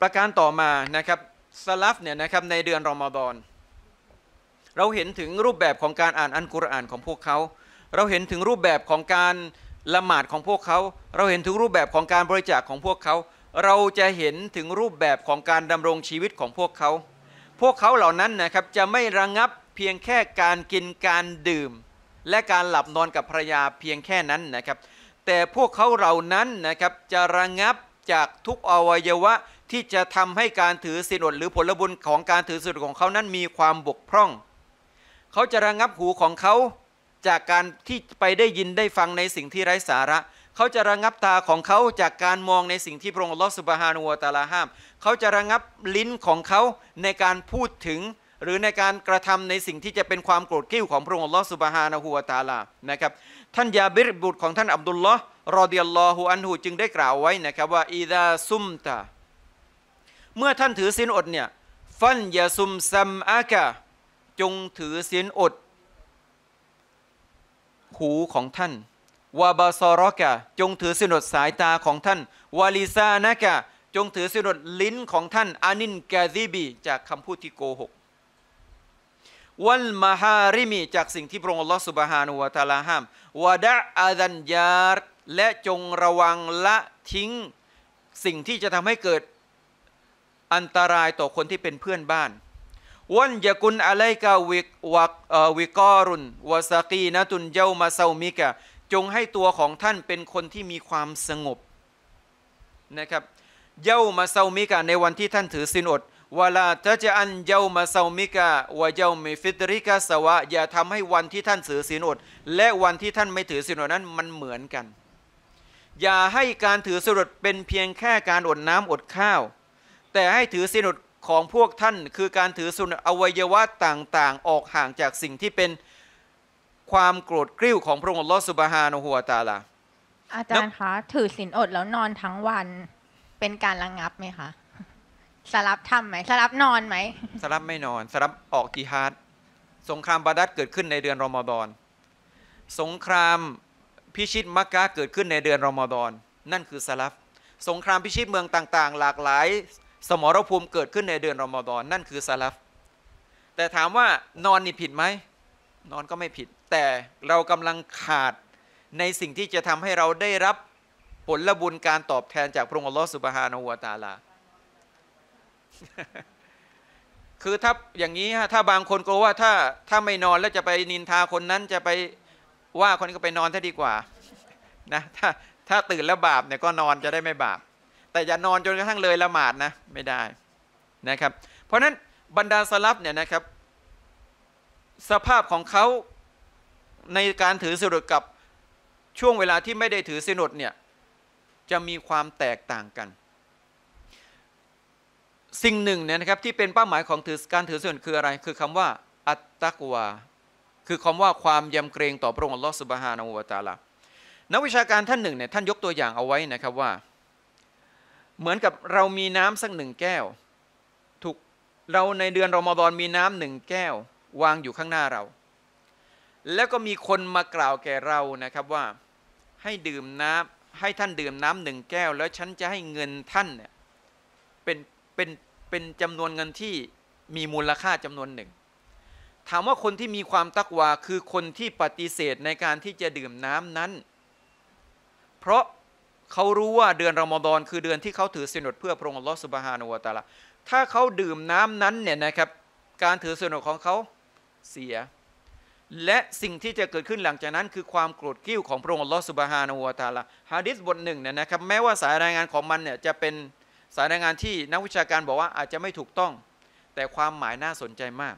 A: ประการต่อมานะครับสลัฟเนี่ยนะครับในเดือนรอมฎอนเราเห็นถึงรูปแบบของการอ่านอันกุรอานของพวกเขา เราเห็นถึงรูปแบบของการละหมาดของพวกเขา เราเห็นถึงรูปแบบของการบริจาคของพวกเขา เราจะเห็นถึงรูปแบบของการดำรงชีวิตของพวกเขา พวกเขาเหล่านั้นนะครับจะไม่ระงับเพียงแค่การกินการดื่ม และการหลับนอนกับภรรยาเพียงแค่นั้นนะครับ แต่พวกเขาเหล่านั้นนะครับจะระงงับจากทุกอวัยวะที่จะทำให้การถือสินอดหรือผลบุญของการถือสินอดของเขานั้นมีความบกพร่องเขาจะระงับหูของเขาจากการที่ไปได้ยินได้ฟังในสิ่งที่ไร้สาระ เขาจะระงับตาของเขา จากการมองในสิ่งที่พระองค์ลอสุบฮานุวตาลาห้าม เขาจะระงับลิ้นของเขาในการพูดถึง หรือในการกระทำในสิ่งที่จะเป็นความโกรธเกี้ยวของพระองค์ลอสุบฮานุวตาลา นะครับ ท่านยาบิรบุตร ของท่านอับดุลลอฮ์รอเดียลลอฮูอันหูจึงได้กล่าวไว้นะครับว่าอีดาซุมตา เมื่อท่านถือสินอดเนี่ยฟันยาซุมซัมอากะจงถือศีลอดหูของท่านวาบาซอรอกะจงถือศีลอดสายตาของท่านวาลิซานะกะ จงถือศีลอดลิ้นของท่านอานินกาซีบีจากคำพูดที่โกหก วันมาฮาริมีจากสิ่งที่พระองค์ลอสุบฮานุวะตาลาห้ามวาดะอาดันยารและจงระวังละทิ้ง สิ่งที่จะทำให้เกิดอันตรายต่อคนที่เป็นเพื่อนบ้านวันยกุนอะไรกาวิกวักวิกอรุนวาสกีนะตุนเย้ามาเซามิกะจงให้ตัวของท่านเป็นคนที่มีความสงบนะครับเย้ามาเซามิกะในวันที่ท่านถือสินอดเวลาถ้าจะอันเย้ามาเซามิกะว่าเย้ามีฟิตริกะสวะอย่าทำให้วันที่ท่านถือสินอดและวันที่ท่านไม่ถือสินอดนั้นมันเหมือนกัน อย่าให้การถือสินอดเป็นเพียงแค่การอดน้ำอดข้าว แต่ให้ถือสินอดของพวกท่านคือการถือสุนอวัยวะต่าง ๆ ออกห่างจากสิ่งที่เป็นความโกรธกริ้วของพระองค์ลอสุบฮานหัวตาลา
B: อาจารย์คะถือศีลอดแล้วนอนทั้งวันเป็นการระงงับไหมคะสลับทำไหมสลับนอนไหม
A: สลับไม่นอนสลับออกกีฮาร์ดสงครามบาดัดเกิดขึ้นในเดือนรอมฎอน สงครามพิชิตมักกะเกิดขึ้นในเดือนรอมฎอนนั่นคือสลับสงครามพิชิตเมืองต่าง ๆ หลากหลายสมรภูมิเกิดขึ้นในเดือนรอมฎอนนั่นคือซาลฟแต่ถามว่านอนนี่ผิดไหม นอนก็ไม่ผิด แต่เรากำลังขาดในสิ่งที่จะทำให้เราได้รับผละบุญการตอบแทนจาก พระองค์อัลลอฮฺสุบฮานาวตาลา คือถ้าอย่างนี้ฮะถ้าบางคนก็ว่าถ้าถ้าไม่นอนแล้วจะไปนินทาคนนั้นจะไปว่าคนนี้ก็ไปนอนซะดีกว่านะถ้าถ้าตื่นแล้วบาปเนี่ยก็นอนจะได้ไม่บาปแต่อย่านอนจนกระทั่งเลยละหมาดนะไม่ได้นะครับ เพราะนั้นบรรดาสลับเนี่ยนะครับ สภาพของเขาในการถือสินุดกับช่วงเวลาที่ไม่ได้ถือสินุดเนี่ยจะมีความแตกต่างกัน สิ่งหนึ่งเนี่ยนะครับที่เป็นเป้าหมายของถือการถือสินุดคืออะไร คือคำว่าอัตตะกวาคือคำว่าความยำเกรงต่อพระองค์ลอสุบฮานอวตาลานักวิชาการท่านหนึ่งเนี่ยท่านยกตัวอย่างเอาไว้นะครับว่าเหมือนกับเรามีน้ำสักหนึ่งแก้ว ถูกเราในเดือนรอมฎอนมีน้ำหนึ่งแก้ว วางอยู่ข้างหน้าเรา แล้วก็มีคนมากล่าวแก่เรานะครับว่า ให้ดื่มน้ำให้ท่านดื่มน้ำหนึ่งแก้ว แล้วฉันจะให้เงินท่านเนี่ยเป็นเป็นเป็นจำนวนเงินที่มีมูลค่าจำนวนหนึ่ง ถามว่าคนที่มีความตักวาคือคนที่ปฏิเสธในการที่จะดื่มน้ำนั้น เพราะเขารู้ว่าเดือนรอมฎอนคือเดือนที่เขาถือศีลอดเพื่อพระองค์ลอสุบฮานุวตาละถ้าเขาดื่มน้ำนั้นเนี่ยนะครับ การถือศีลอดของเขาเสีย และสิ่งที่จะเกิดขึ้นหลังจากนั้น คือความโกรธกิ้วของพระองค์ลอสุบฮานุวตาละฮะดิษบทหนึ่งเนี่ยนะครับ แม้ว่าสายรายงานของมันเนี่ยจะเป็นสายรายงานที่นักวิชาการบอกว่าอาจจะไม่ถูกต้อง แต่ความหมายน่าสนใจมาก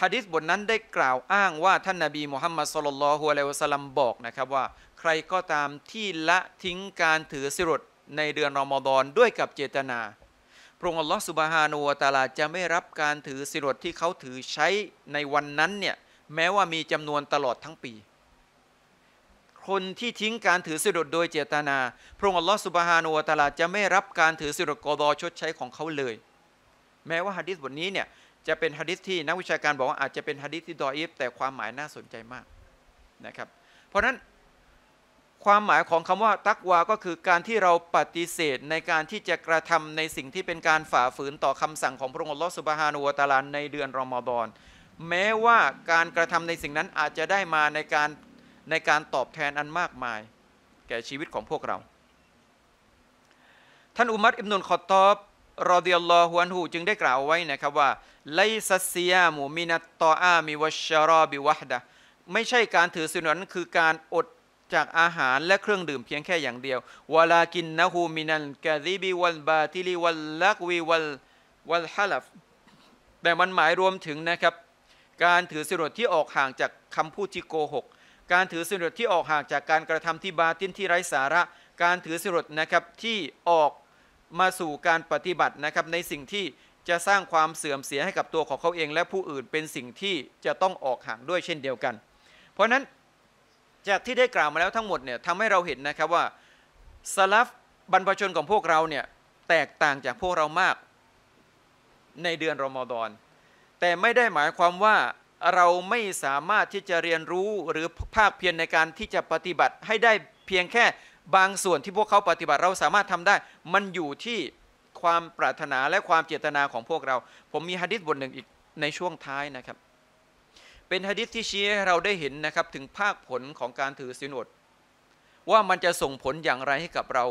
A: ฮะดิษบทนั้นได้กล่าวอ้าง ว่า ท่านนาบีมุฮัมมัดสุลลัลฮุอะลัยวะสัลลัมบอกนะครับว่าใครก็ตามที่ละทิ้งการถือสิรดในเดือนรอมฎอนด้วยกับเจตนา พระองค์อัลลอฮฺสุบฮานูวตาลาจะไม่รับการถือสิรดที่เขาถือใช้ในวันนั้นเนี่ยแม้ว่ามีจำนวนตลอดทั้งปี คนที่ทิ้งการถือสิรดโดยเจตนา พระองค์อัลลอฮฺสุบฮานูวตาลาจะไม่รับการถือสิรดกอดอชดใช้ของเขาเลย แม้ว่าฮะดิษบทนี้เนี่ยจะเป็นฮะดิษที่นักวิชาการบอกว่าอาจจะเป็นฮะดิษที่ดออิฟแต่ความหมายน่าสนใจมากนะครับเพราะฉะนั้นความหมายของคำว่าตักวาก็คือการที่เราปฏิเสธในการที่จะกระทำในสิ่งที่เป็นการฝ่าฝืนต่อคำสั่งของพระองค์ลอสุบฮานุวตาลานในเดือนรอมฎอน แม้ว่าการกระทำในสิ่งนั้นอาจจะได้มาในการ ในการตอบแทนอันมากมาย แก่ชีวิตของพวกเรา ท่านอุมัตอิบนุลขอตตอบรอเดียลลอฮวนหูจึงได้กล่าวไว้นะครับว่าไลซัสซียมูมินัตตออามิวชชรอบิวะดะไม่ใช่การถือสุลนั้นคือการอดจากอาหารและเครื่องดื่มเพียงแค่อย่างเดียววลากินนะฮูมินันกาซีบีวันบาติลิวัลลักวีวัลวัลฮาลฟแต่มันหมายรวมถึงนะครับการถือสิริที่ออกห่างจากคำพูดที่โกหกการถือสิริที่ออกห่างจากการกระทำที่บาตินที่ไร้สาระ การถือสิร์นะครับ ที่ออกมาสู่การปฏิบัตินะครับ ในสิ่งที่จะสร้างความเสื่อมเสียให้กับตัวของเขาเอง และผู้อื่นเป็นสิ่งที่จะต้องออกห่างด้วยเช่นเดียวกัน เพราะนั้นจากที่ได้กล่าวมาแล้วทั้งหมดเนี่ยทำให้เราเห็นนะครับว่าสลัฟบรรพชนของพวกเราเนี่ย แตกต่างจากพวกเรามาก ในเดือนรอมฎอนแต่ไม่ได้หมายความว่าเราไม่สามารถที่จะเรียนรู้หรือภาคเพียรในการที่จะปฏิบัติให้ได้เพียงแค่บางส่วนที่พวกเขาปฏิบัติเราสามารถทำได้ มันอยู่ที่ความปรารถนาและความเจตนาของพวกเรา ผมมีฮะดิษบทหนึ่งอีกในช่วงท้ายนะครับเป็นฮะดิษที่ชี้ให้เราได้เห็นนะครับ ถึงภาค ผลของการถือศีลอดว่ามันจะส่งผลอย่างไรให้กับเรา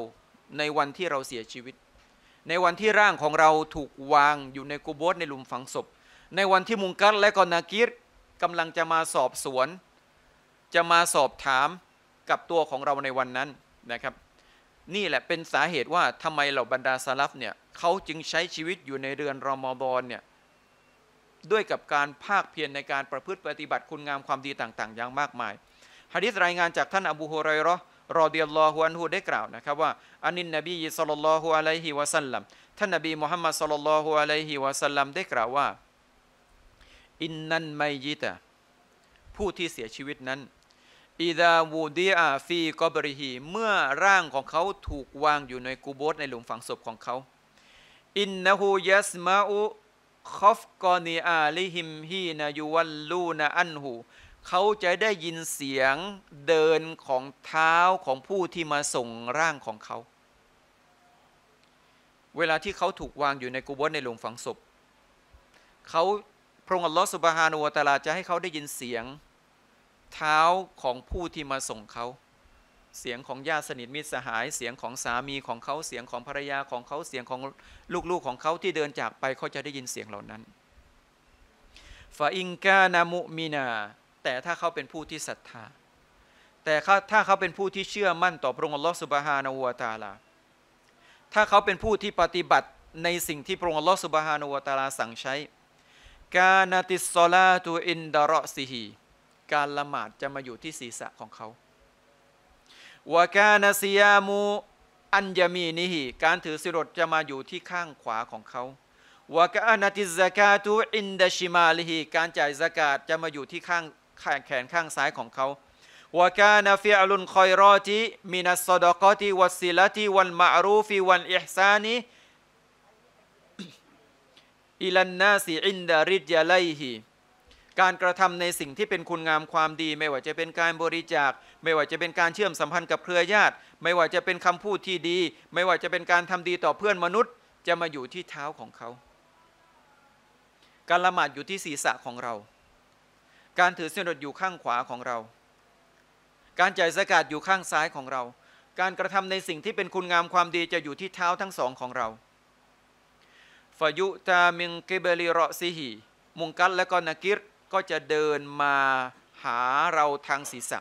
A: ในวันที่เราเสียชีวิต ในวันที่ร่างของเราถูกวางอยู่ในกูโบสในหลุมฝังศพ ในวันที่มุงกัตและกอนากิรกำลังจะมาสอบสวน จะมาสอบถามกับตัวของเราในวันนั้นนะครับ นี่ แหละเป็นสาเหตุว่าทำไมเหล่าบรรดาซาลัฟเนี่ยเขาจึงใช้ชีวิตอยู่ในเรือนรอมฎอนเนี่ยด้วยกับการภาคเพียรในการประพฤติปฏิบัติคุณงามความดีต่าง ๆ อย่างมากมายฮะดิษรายงานจากท่านอบูฮุไรรอรอเดียลลอฮุอันฮูได้กล่าวนะครับ ว่าอันนินนบีสัลลัลลอฮุอะลัยฮิวะสัลลัมท่านนบีมุฮัมมัดสัลลัลลอฮุอะลัยฮิวะสัลลัมได้กล่าวว่าอินนันไมยิตะผู้ที่เสียชีวิตนั้นอิดาวูดีอาฟีกอบริฮีเมื่อร่างของเขาถูกวางอยู่ในกูโบสในหลุมฝังศพของเขาอินนะฮูยัสมาอูคอฟกอนีอาลิฮิมฮีนายูวัลลูนาอันหูเขาจะได้ยินเสียงเดินของเท้าของผู้ที่มาส่งร่างของเขา เวลาที่เขาถูกวางอยู่ในกุบสในหลุมฝังศพเขาพระองค์อัลลอฮฺสุบฮานูวะตาลาจะให้เขาได้ยินเสียงเท้าของผู้ที่มาส่งเขาเสียงของญาติสนิทมิตรสหายเสียงของสามีของเขาเสียงของภรรยาของเขาเสียงของลูกๆของเขาที่เดินจากไปเขาจะได้ยินเสียงเหล่านั้นฟาอิงกานามุมินาแต่ถ้าเขาเป็นผู้ที่ศรัทธา แต่ถ้าเขาเป็นผู้ที่เชื่อมั่นต่อพระองค์ลอสุบฮานาวตาลาถ้าเขาเป็นผู้ที่ปฏิบัติในสิ่งที่พระองค์ลอสุบฮานาวตาลาสั่งใช้กาาติสซลาตูอินดารอซีฮีการละหมาดจะมาอยู่ที่ศีรษะของเขาวกานาซียามูอัญยามีนิฮีการถือสิรดจะมาอยู่ที่ข้างขวาของเขาวกานาติซากาตูอินดาชิมาลิฮีการจ่ายสกาดจะมาอยู่ที่ข้างแขนข้างซ้ายของเขาวกานาฟิอัลุนคอยรอติมินัสซดกอติวัสซิลติวันมารูฟิวันอิฮซานีอิลันนาสีอินดาริจยาไลฮีการกระทำในสิ่งที่เป็นคุณงามความดี ไม่ว่าจะเป็นการบริจาค ไม่ว่าจะเป็นการเชื่อมสัมพันธ์กับเครือญาติ ไม่ว่าจะเป็นคำพูดที่ดี ไม่ว่าจะเป็นการทำดีต่อเพื่อนมนุษย์ จะมาอยู่ที่เท้าของเขาการละหมาดอยู่ที่ศีรษะของเรา การถือเส้นดอยู่ข้างขวาของเรา การจ่ายสกาดอยู่ข้างซ้ายของเรา การกระทำในสิ่งที่เป็นคุณงามความดีจะอยู่ที่เท้าทั้งสองของเราฟยุตามิงกิเบลิรอซิฮีมุงกัตและก็นากิรก็จะเดินมาหาเราทางศีรษะ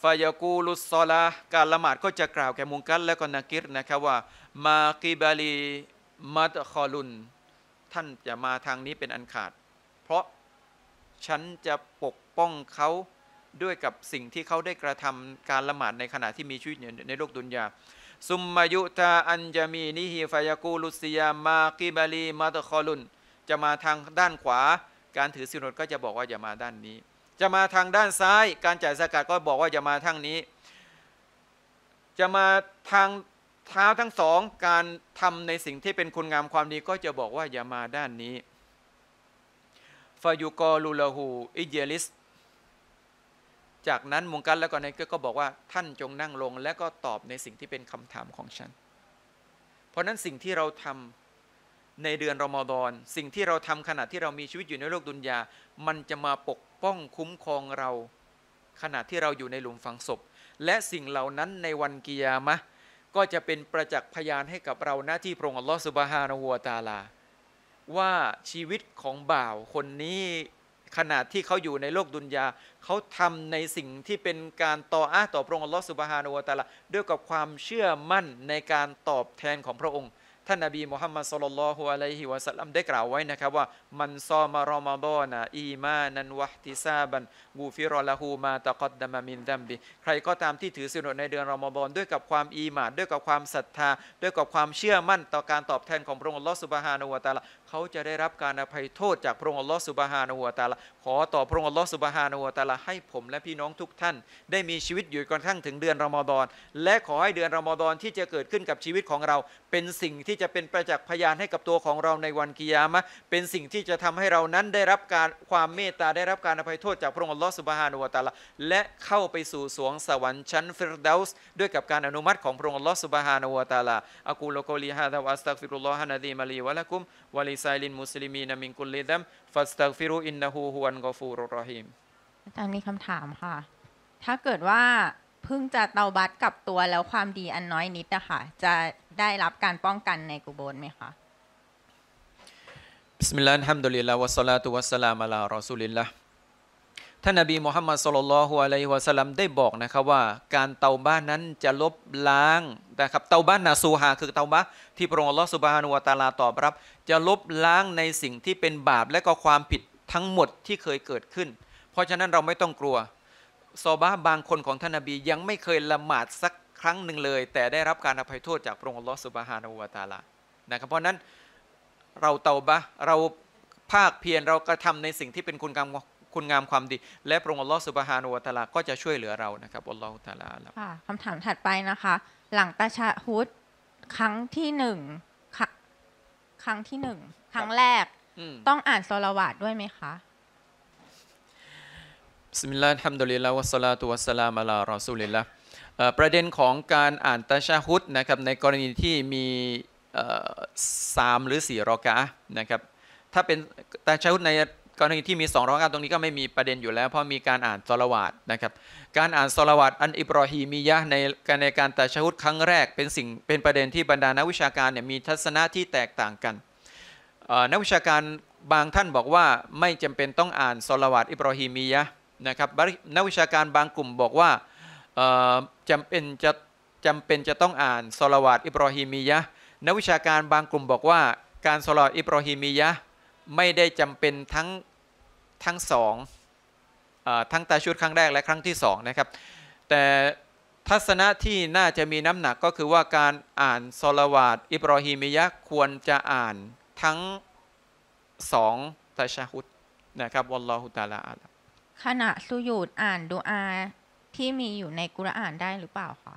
A: ฟายากูลุสซาลาการละหมาดก็จะกล่าวแก่มุงกัดและก็นากิรนะครับว่า มากิบาลีมัตคอลุน ท่านจะมาทางนี้เป็นอันขาด เพราะฉันจะปกป้องเขาด้วยกับสิ่งที่เขาได้กระทำการละหมาดในขณะที่มีชีวิตอยู่ในโลกดุนยา ซุมมายุตาอันจะมีนิฮิฟายากูลุสยา มากิบาลีมัตคอลุนจะมาทางด้านขวาการถือสินอดก็จะบอกว่าอย่ามาด้านนี้ จะมาทางด้านซ้าย การจ่ายสกัดก็บอกว่าอย่ามาทางนี้ จะมาทางเท้าทั้งสอง การทำในสิ่งที่เป็นคุณงามความดีก็จะบอกว่า อย่ามาด้านนี้ฟายูกอลูลาหูอิเยลิส จากนั้นมุงกันแล้วก็นาก็บอกว่าท่านจงนั่งลง และก็ตอบในสิ่งที่เป็นคำถามของฉัน เพราะนั้นสิ่งที่เราทำในเดือนรอมฎอนสิ่งที่เราทำขณะที่เรามีชีวิตอยู่ในโลกดุนยา มันจะมาปกป้องคุ้มครองเรา ขณะที่เราอยู่ในหลุมฝังศพ และสิ่งเหล่านั้นในวันกิยามะก็จะเป็นประจักษ์พยานให้กับเราหน้าที่พระองค์อัลลอฮฺสุบฮานาหัวตาลา ว่าชีวิตของบ่าวคนนี้ขณะที่เขาอยู่ในโลกดุนยาเขาทำในสิ่งที่เป็นการต่ออ้าต่อพระองค์อัลลอฮฺสุบฮานาหัวตาลาด้วยกับความเชื่อมั่นในการตอบแทนของพระองค์ท่านนบีมุฮัมมัดสุลลัลฮุอะลัยฮิวะสัลลัมได้กล่าวไว้นะครับว่า มันซอมารอมาดอนะอีมานันวะติซาบันกูฟิรอละฮูมาตะกอดดามามินดัมบีใครก็ตามที่ถือสินอดในเดือนรอมฎอนด้วยกับความอีหมาดด้วยกับความศรัทธา ด้วยกับความเชื่อมั่นต่อการตอบแทนของพระองค์อัลลอฮฺสุบฮานะูวะตาละเขาจะได้รับการอภัยโทษจากพระองค์อัลลอฮฺสุบฮานะูวะตาละขอต่อพระองค์อัลลอฮฺสุบฮานะูวะตาละให้ผมและพี่น้องทุกท่าน ได้มีชีวิตอยู่กระทั่งถึงเดือนรอมฎอนและขอให้เดือนรอมฎอนที่จะเกิดขึ้นกับชีวิตของเรา เป็นสิ่งที่จะเป็นประจักษ์พยานให้กับตัวของเราในวันกิยามะเป็นสิ่งที่จะทำให้เรานั้นได้รับการความเมตตาได้รับการอภัยโทษจากพระองค์ลอสุบฮานุวตาละและเข้าไปสู่สวงสวรรค์ชั้นฟิรดาส์ด้วยกับการอนุมัติของพระองค์ลอสุบฮานุวตาละอะกูลโกลีฮาดะวัสตักฟิรุลลอฮานะดีมาลีวะละกุมวะลิซาลินมุสลิมีนามิงกุลลิดัมฟัสตักฟิรุอินนะฮูฮุวันกอฟูรุรอฮิม
B: อาจารย์มีคำถามค่ะ ถ้าเกิดว่าเพิ่งจะเตาบัตกับตัวแล้วความดีอันน้อยนิดนะคะจะได้รับการป้องกันในกุโบนไหมคะ
A: บิสมิลลาฮิระห์มานิิลลาะฮวัสลาตุวัสสลามอะลารอซูลิลละท่านนบีมุฮัมมัดสอลลัลฮุอะลัยฮิวะซัลลัมได้บอกนะครับว่า การเตาบ้านนั้นจะลบล้างนะครับเตาบ้านนาซูฮาคือเตาบตรที่พระองค์อัลลอฮ์สุบฮานุวะตาลาตอบรับ จะลบล้างในสิ่งที่เป็นบาปและก็ความผิดทั้งหมดที่เคยเกิดขึ้น เพราะฉะนั้นเราไม่ต้องกลัวซอบาบางคนของท่านนบียังไม่เคยละหมาดสักครั้งหนึ่งเลย แต่ได้รับการอภัยโทษจากพระองค์ลอสุบฮานอวตาลานะครับเพราะนั้นเราเตาบะ เราภาคเพียรเรากระทำในสิ่งที่เป็นคุณงามคุณงามความดี และพระองค์ลอสุบฮานอวตาลาก็จะช่วยเหลือเรา นะครับอัลลอฮฺตาลา
B: ค่ะคำถามถัดไปนะคะ หลังตาชาฮุดครั้งที่หนึ่งครั้งที่หนึ่งครั้งแรกต้องอ่านสลาวาดด้วยไหมคะ
A: สมิลลาฮ์ฮัมดุลิลลาวะสลาตุวะสลามะลารอซูลิลละประเด็นของการอ่านตาชาฮุดนะครับในกรณีที่มีสามหรือสี่รอกะนะครับถ้าเป็นตาชาฮุดในกรณีที่มีสองรอกะตรงนี้ก็ไม่มีประเด็นอยู่แล้ว เพราะมีการอ่านซอลวาดนะครับการอ่านซอลวาดอันอิบรอฮีมียะในการในการตาชาฮุดครั้งแรก เป็นสิ่งเป็นประเด็นที่บรรดานักวิชาการเนี่ยมีทัศนะที่แตกต่างกันนักวิชาการบางท่านบอกว่าไม่จำเป็นต้องอ่านซอลวาดอิบรอฮีมียะนะครับนักวิชาการบางกลุ่มบอกว่าจำเป็นจะจำเป็นจะต้องอ่านสลาวาตอิบรอฮิมียะนักวิชาการบางกลุ่มบอกว่าการสลาวาตอิบรอฮิมียะไม่ได้จำเป็นทั้งทั้งสองทั้งตาชุดครั้งแรกและครั้งที่2นะครับแต่ทัศนะที่น่าจะมีน้ำหนักก็คือว่าการอ่านสลาวาตอิบรอฮิมียะควรจะอ่านทั้งสองตาชุดนะครับวัลลอฮุตาลาอัล
B: ขณะสุยูดอ่านดูอาที่มีอยู่ในกุรอานได้หรือเปล่าคะ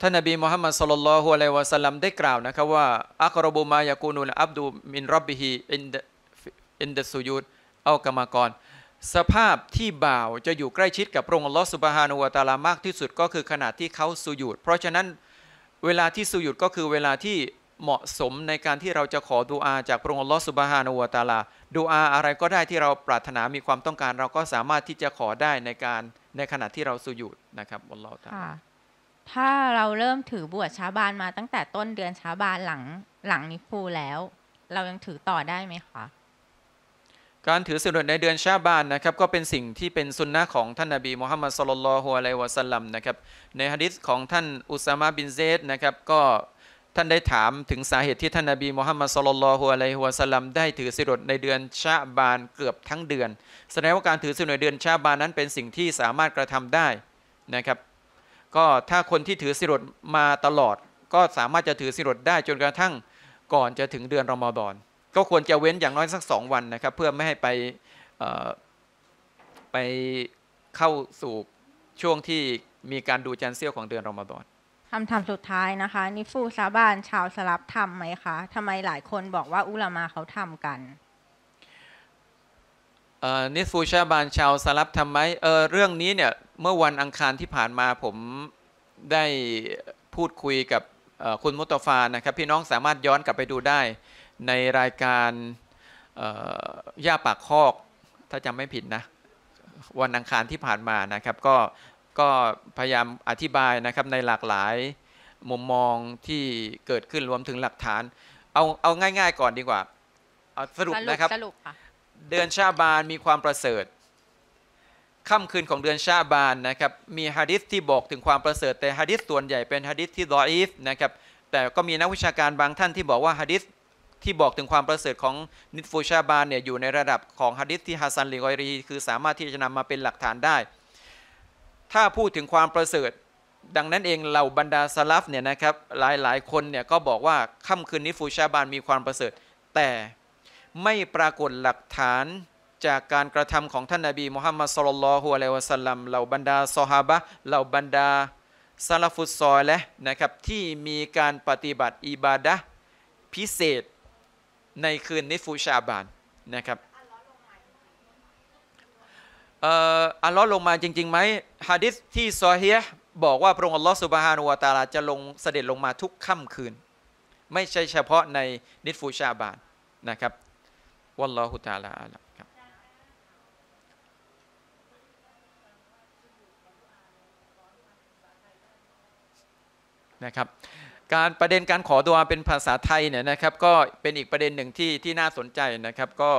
A: ท่านนบีมูฮัมมัดสลลัลฮุอะลัยวะสัลลัมได้กล่าวนะครับว่าอัครบุมายากูนุลอับดูมินรับบิฮีอินเดอินเดสุยูดเอากรรมกร สภาพที่บ่าวจะอยู่ใกล้ชิดกับพระองค์ลอสุบฮานุวะตาลามากที่สุดก็คือขณะที่เขาสุยูดเพราะฉะนั้นเวลาที่สุยูดก็คือเวลาที่เหมาะสมในการที่เราจะขอดูอาจากพระองค์ลอสุบฮานูวตาลาดูอาอะไรก็ได้ที่เราปรารถนามีความต้องการ เราก็สามารถที่จะขอได้ในการในขณะที่เราสุยุดนะครับบนลรอตา
B: ถ้าเราเริ่มถือบวชช้าบานมาตั้งแต่ต้นเดือนช้าบานหลังหลังนิฟูแล้ว เรายังถือต่อได้ไหมค
A: ะการถือสุดในเดือนชาบานนะครับ ก็เป็นสิ่งที่เป็นสุนนะของท่านนาบีมุฮัมมัดสุลลัลฮุอะลัยวะสัลลัมนะครับ ในฮะดิษของท่านอุสามะบินเซดนะครับก็ท่านได้ถามถึง สาเหตุที่ ท่านนบีมุฮัมมัดสุลลัลฮุอะลัยฮุวะสลลัมได้ถือสิรดในเดือนชาบานเกือบทั้งเดือนแสดงว่าการถือสิรดในเดือนชาบานนั้นเป็นสิ่งที่สามารถกระทำได้นะครับ ก็ถ้าคนที่ถือสิรดมาตลอด ก็สามารถจะถือสิรดได้จนกระทั่งก่อนจะถึงเดือนรอมฎอนก็ควรจะเว้นอย่างน้อยสักสองวันนะครับ เพื่อไม่ให้ไปไป เข้าสู่ช่วงที่มีการดูจันเซี่ยวของเดือนรอมฎอน
B: คำถามสุดท้ายนะคะนิฟูซาบานชาวสลับทำไหมคะทำไมหลายคนบอกว่าอุลามาเขาทำกัน
A: นิฟูชาบานชาวสลับทำไหมเออเรื่องนี้เนี่ยเมื่อวันอังคารที่ผ่านมาผมได้พูดคุยกับคุณมุตฟานะครับ พี่น้องสามารถย้อนกลับไปดูได้ ในรายการย่าปากคอกถ้าจำไม่ผิดนะ วันอังคารที่ผ่านมานะครับก็ก็พยายามอธิบายนะครับในหลากหลาย มุมมองที่เกิดขึ้นรวมถึงหลักฐาน เอาเอาง่ายๆก่อนดีกว่าเอาสรุปนะครับเดือนชาบานมีความประเสริฐค่ำคืนของเดือนชาบานนะครับมีฮะดิษที่บอกถึงความประเสริฐ แต่ฮะดิษส่วนใหญ่เป็นฮะดิษที่รออีฟนะครับแต่ก็มีนักวิชาการบางท่านที่บอกว่าฮะดิษที่บอกถึงความประเสริฐของนิฟูชาบานเนี่ยอยู่ในระดับของฮะดิษที่ฮัสซันลีกอยรีคือสามารถที่จะนำมาเป็นหลักฐานได้ถ้าพูดถึงความประเสริฐ ดังนั้นเองเหล่าบรรดาสลับเนี่ยนะครับหลายหลายคนเนี่ยก็บอกว่าค่ำคืนนี้ฟูชาบานมีความประเสริฐ แต่ไม่ปรากฏหลักฐานจากการกระทำของท่านนาบีมุฮัมมัดสุลลัลฮุอะลัยวะสัลลัมเหล่าบรรดาซอฮาบะเหล่าบรรดาซาลฟุตซอยและนะครับ ที่มีการปฏิบัติอิบาดะพิเศษในคืนนิฟูชาบานนะครับอัลลอฮ์ลงมาจริงๆ ไหมฮะดิษที่ซอเฮียบอกว่าพระองค์อัลลอฮ์สุบฮานุวาตาลาจะลงเสด็จลงมาทุกค่ำคืน ไม่ใช่เฉพาะในนิดฟูชาบานนะครับวัลลอฮุตาลาอัลครับนะครับการประเด็นการขอดวงเป็นภาษาไทยเนี่ยนะครับก็เป็นอีกประเด็นหนึ่งที่ที่น่าสนใจนะครับก็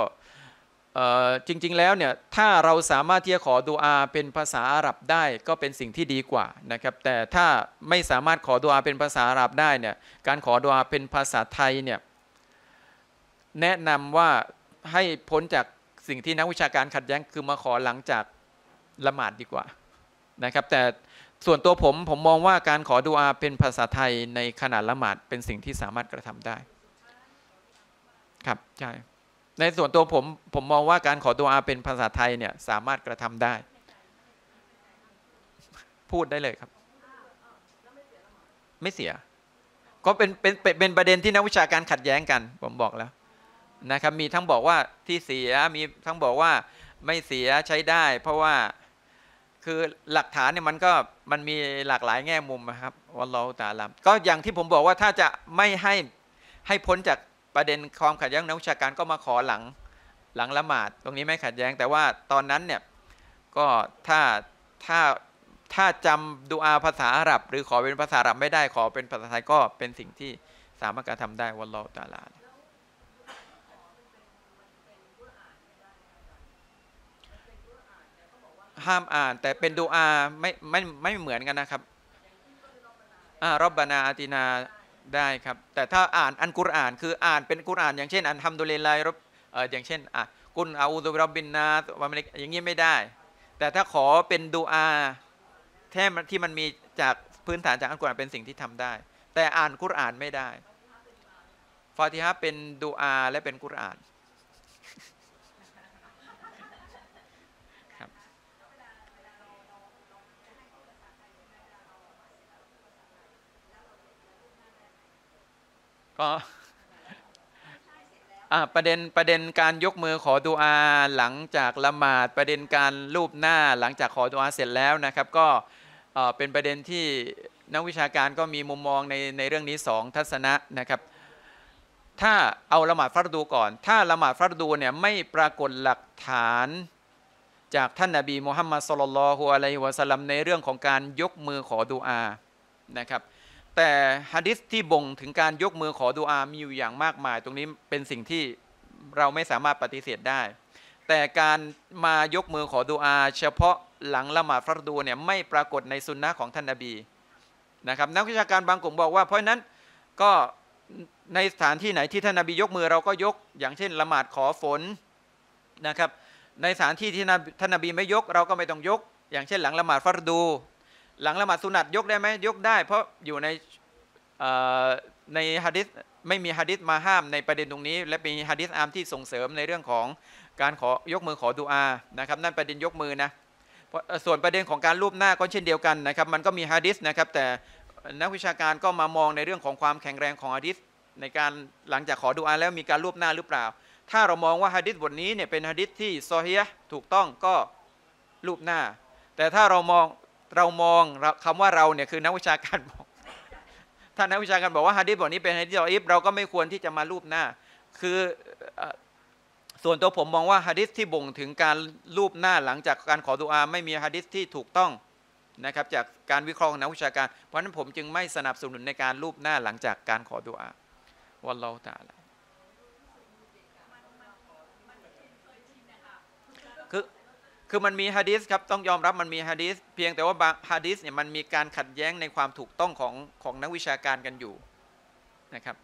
A: จริงๆแล้วเนี่ยถ้าเราสามารถที่จะขอดุอา เป็นภาษาอาหรับได้ก็เป็นสิ่งที่ดีกว่านะครับ แต่ถ้าไม่สามารถขอดุอาเป็นภาษาอาหรับได้เนี่ยการขอดุอาเป็นภาษาไทยเนี่ยแนะนำว่าให้พ้นจากสิ่งที่นักวิชาการขัดแย้งคือมาขอหลังจากละหมาดดีกว่านะครับแต่ส่วนตัวผมผมมองว่าการขอดุอาเป็นภาษาไทยในขณะละหมาดเป็นสิ่งที่สามารถกระทำได้ ครับใช่ในส่วนตัวผมผมมองว่าการขอตัวอาเป็นภาษาไทยเนี่ย สามารถกระทำได้ พูดได้เลยครับ ไม่เสีย ก็เป็นเป็นเป็นประเด็นที่นักวิชาการขัดแย้งกัน ผมบอกแล้ว นะครับ มีทั้งบอกว่าที่เสียมีทั้งบอกว่า ไม่เสียใช้ได้ เพราะว่าคือหลักฐานเนี่ยมันก็มันมีหลากหลายแง่มุมนะครับวันเราตาลำก็อย่างที่ผมบอกว่าถ้าจะไม่ให้ให้พ้นจากประเด็นความขัดแย้งนักวิชาการ ก็มาขอหลังหลังละหมาด ตรงนี้ไม่ขัดแย้ง แต่ว่าตอนนั้นเนี่ย ก็ถ้าถ้าถ้าจำดูอาภาษาอาหรับ หรือขอเป็นภาษาอาหรับ ไม่ได้ขอเป็นภาษาไทยก็เป็นสิ่งที่สามารถกระทำได้วันลอตาลาห้ามอ่านแต่เป็นดูอาไม่ไม่ไม่เหมือนกันนะครับอ่ารอบบานาอาตินาได้ครับแต่ถ้าอ่านอันกุรอานคืออ่านเป็นกุรอาน อย่างเช่นอันทำดุลิลัยรบออย่างเช่นอ่ะกุลอาอูดุรับบินนาวามลิกอย่างงี้ไม่ได้ แต่ถ้าขอเป็นดูอาแท้ที่มันมีจากพื้นฐานจากอันกุรอานเป็นสิ่งที่ทำได้ แต่อ่านกุรอานไม่ได้ฟาติฮะเป็นดูอาและเป็นกุรอานก็ประเด็นประเด็นการยกมือขอดุอาหลังจากละหมาดประเด็นการรูปหน้าหลังจากขอดุอาเสร็จแล้วนะครับ ก็เป็นประเด็นที่นักวิชาการก็มีมุมมองในในเรื่องนี้2ทัศนะนะครับ ถ้าเอาละหมาดฟัรดูก่อน ถ้าละหมาดฟัรดูเนี่ยไม่ปรากฏหลักฐาน จากท่านนาบีมุฮัมมัดสุลลัลฮุอะลัยฮิวะสัลลัมในเรื่องของการยกมือขอดุอานะครับแต่ฮะดิษที่บ่งถึงการยกมือขอดุอา มีอยู่อย่างมากมาย ตรงนี้เป็นสิ่งที่เราไม่สามารถปฏิเสธได้ แต่การมายกมือขอดุอา เฉพาะหลังละหมาดฟัรดูเนี่ยไม่ปรากฏในสุนนะของท่านนบีนะครับ นักวิชาการบางกลุ่มบอกว่า เพราะนั้น ก็ในสถานที่ไหนที่ท่านนบียกมือเราก็ยก อย่างเช่นละหมาดขอฝนนะครับ ในสถานที่ที่ท่านนบีไม่ยกเราก็ไม่ต้องยก อย่างเช่น หลังละหมาดฟัรดูหลังละหมาดสุนัตยกได้ไหมยกได้ เพราะอยู่ในในฮะดิษไม่มีฮะดิษมาห้ามในประเด็นตรงนี้ และมีฮะดิษอามที่ส่งเสริมในเรื่องของการขอยกมือขอดูอานะครับ นั่นประเด็นยกมือนะส่วนประเด็นของการรูปหน้าก็เช่นเดียวกันนะครับมันก็มีฮะดิษนะครับแต่นักวิชาการก็มามองในเรื่องของความแข็งแรงของฮะดิษในการหลังจากขอดูอาแล้วมีการรูปหน้าหรือเปล่า ถ้าเรามองว่าฮะดิษบทนี้เนี่ยเป็นฮะดิษที่ซอฮียถูกต้องก็รูปหน้าแต่ถ้าเรามองเรามองคำว่าเราเนี่ยคือนักวิชาการบอก ถ้านักวิชาการบอกว่าฮะดิษบทนี้เป็นฮะดิษอิฟเราก็ไม่ควรที่จะมารูปหน้า คือส่วนตัวผมมองว่าฮะดิษที่บ่งถึงการรูปหน้าหลังจากการขอดุอา ไม่มีฮะดิษที่ถูกต้องนะครับจากการวิเคราะห์นักวิชาการ เพราะฉะนั้นผมจึงไม่สนับสนุนในการรูปหน้าหลังจากการขอดุอา วันลราตาลาคือมันมีฮะดิษครับ ต้องยอมรับมันมีฮะดิษเพียงแต่ว่าฮะดิษเนี่ยมันมีการขัดแย้งในความถูกต้องของของนักวิชาการกันอยู่นะครับ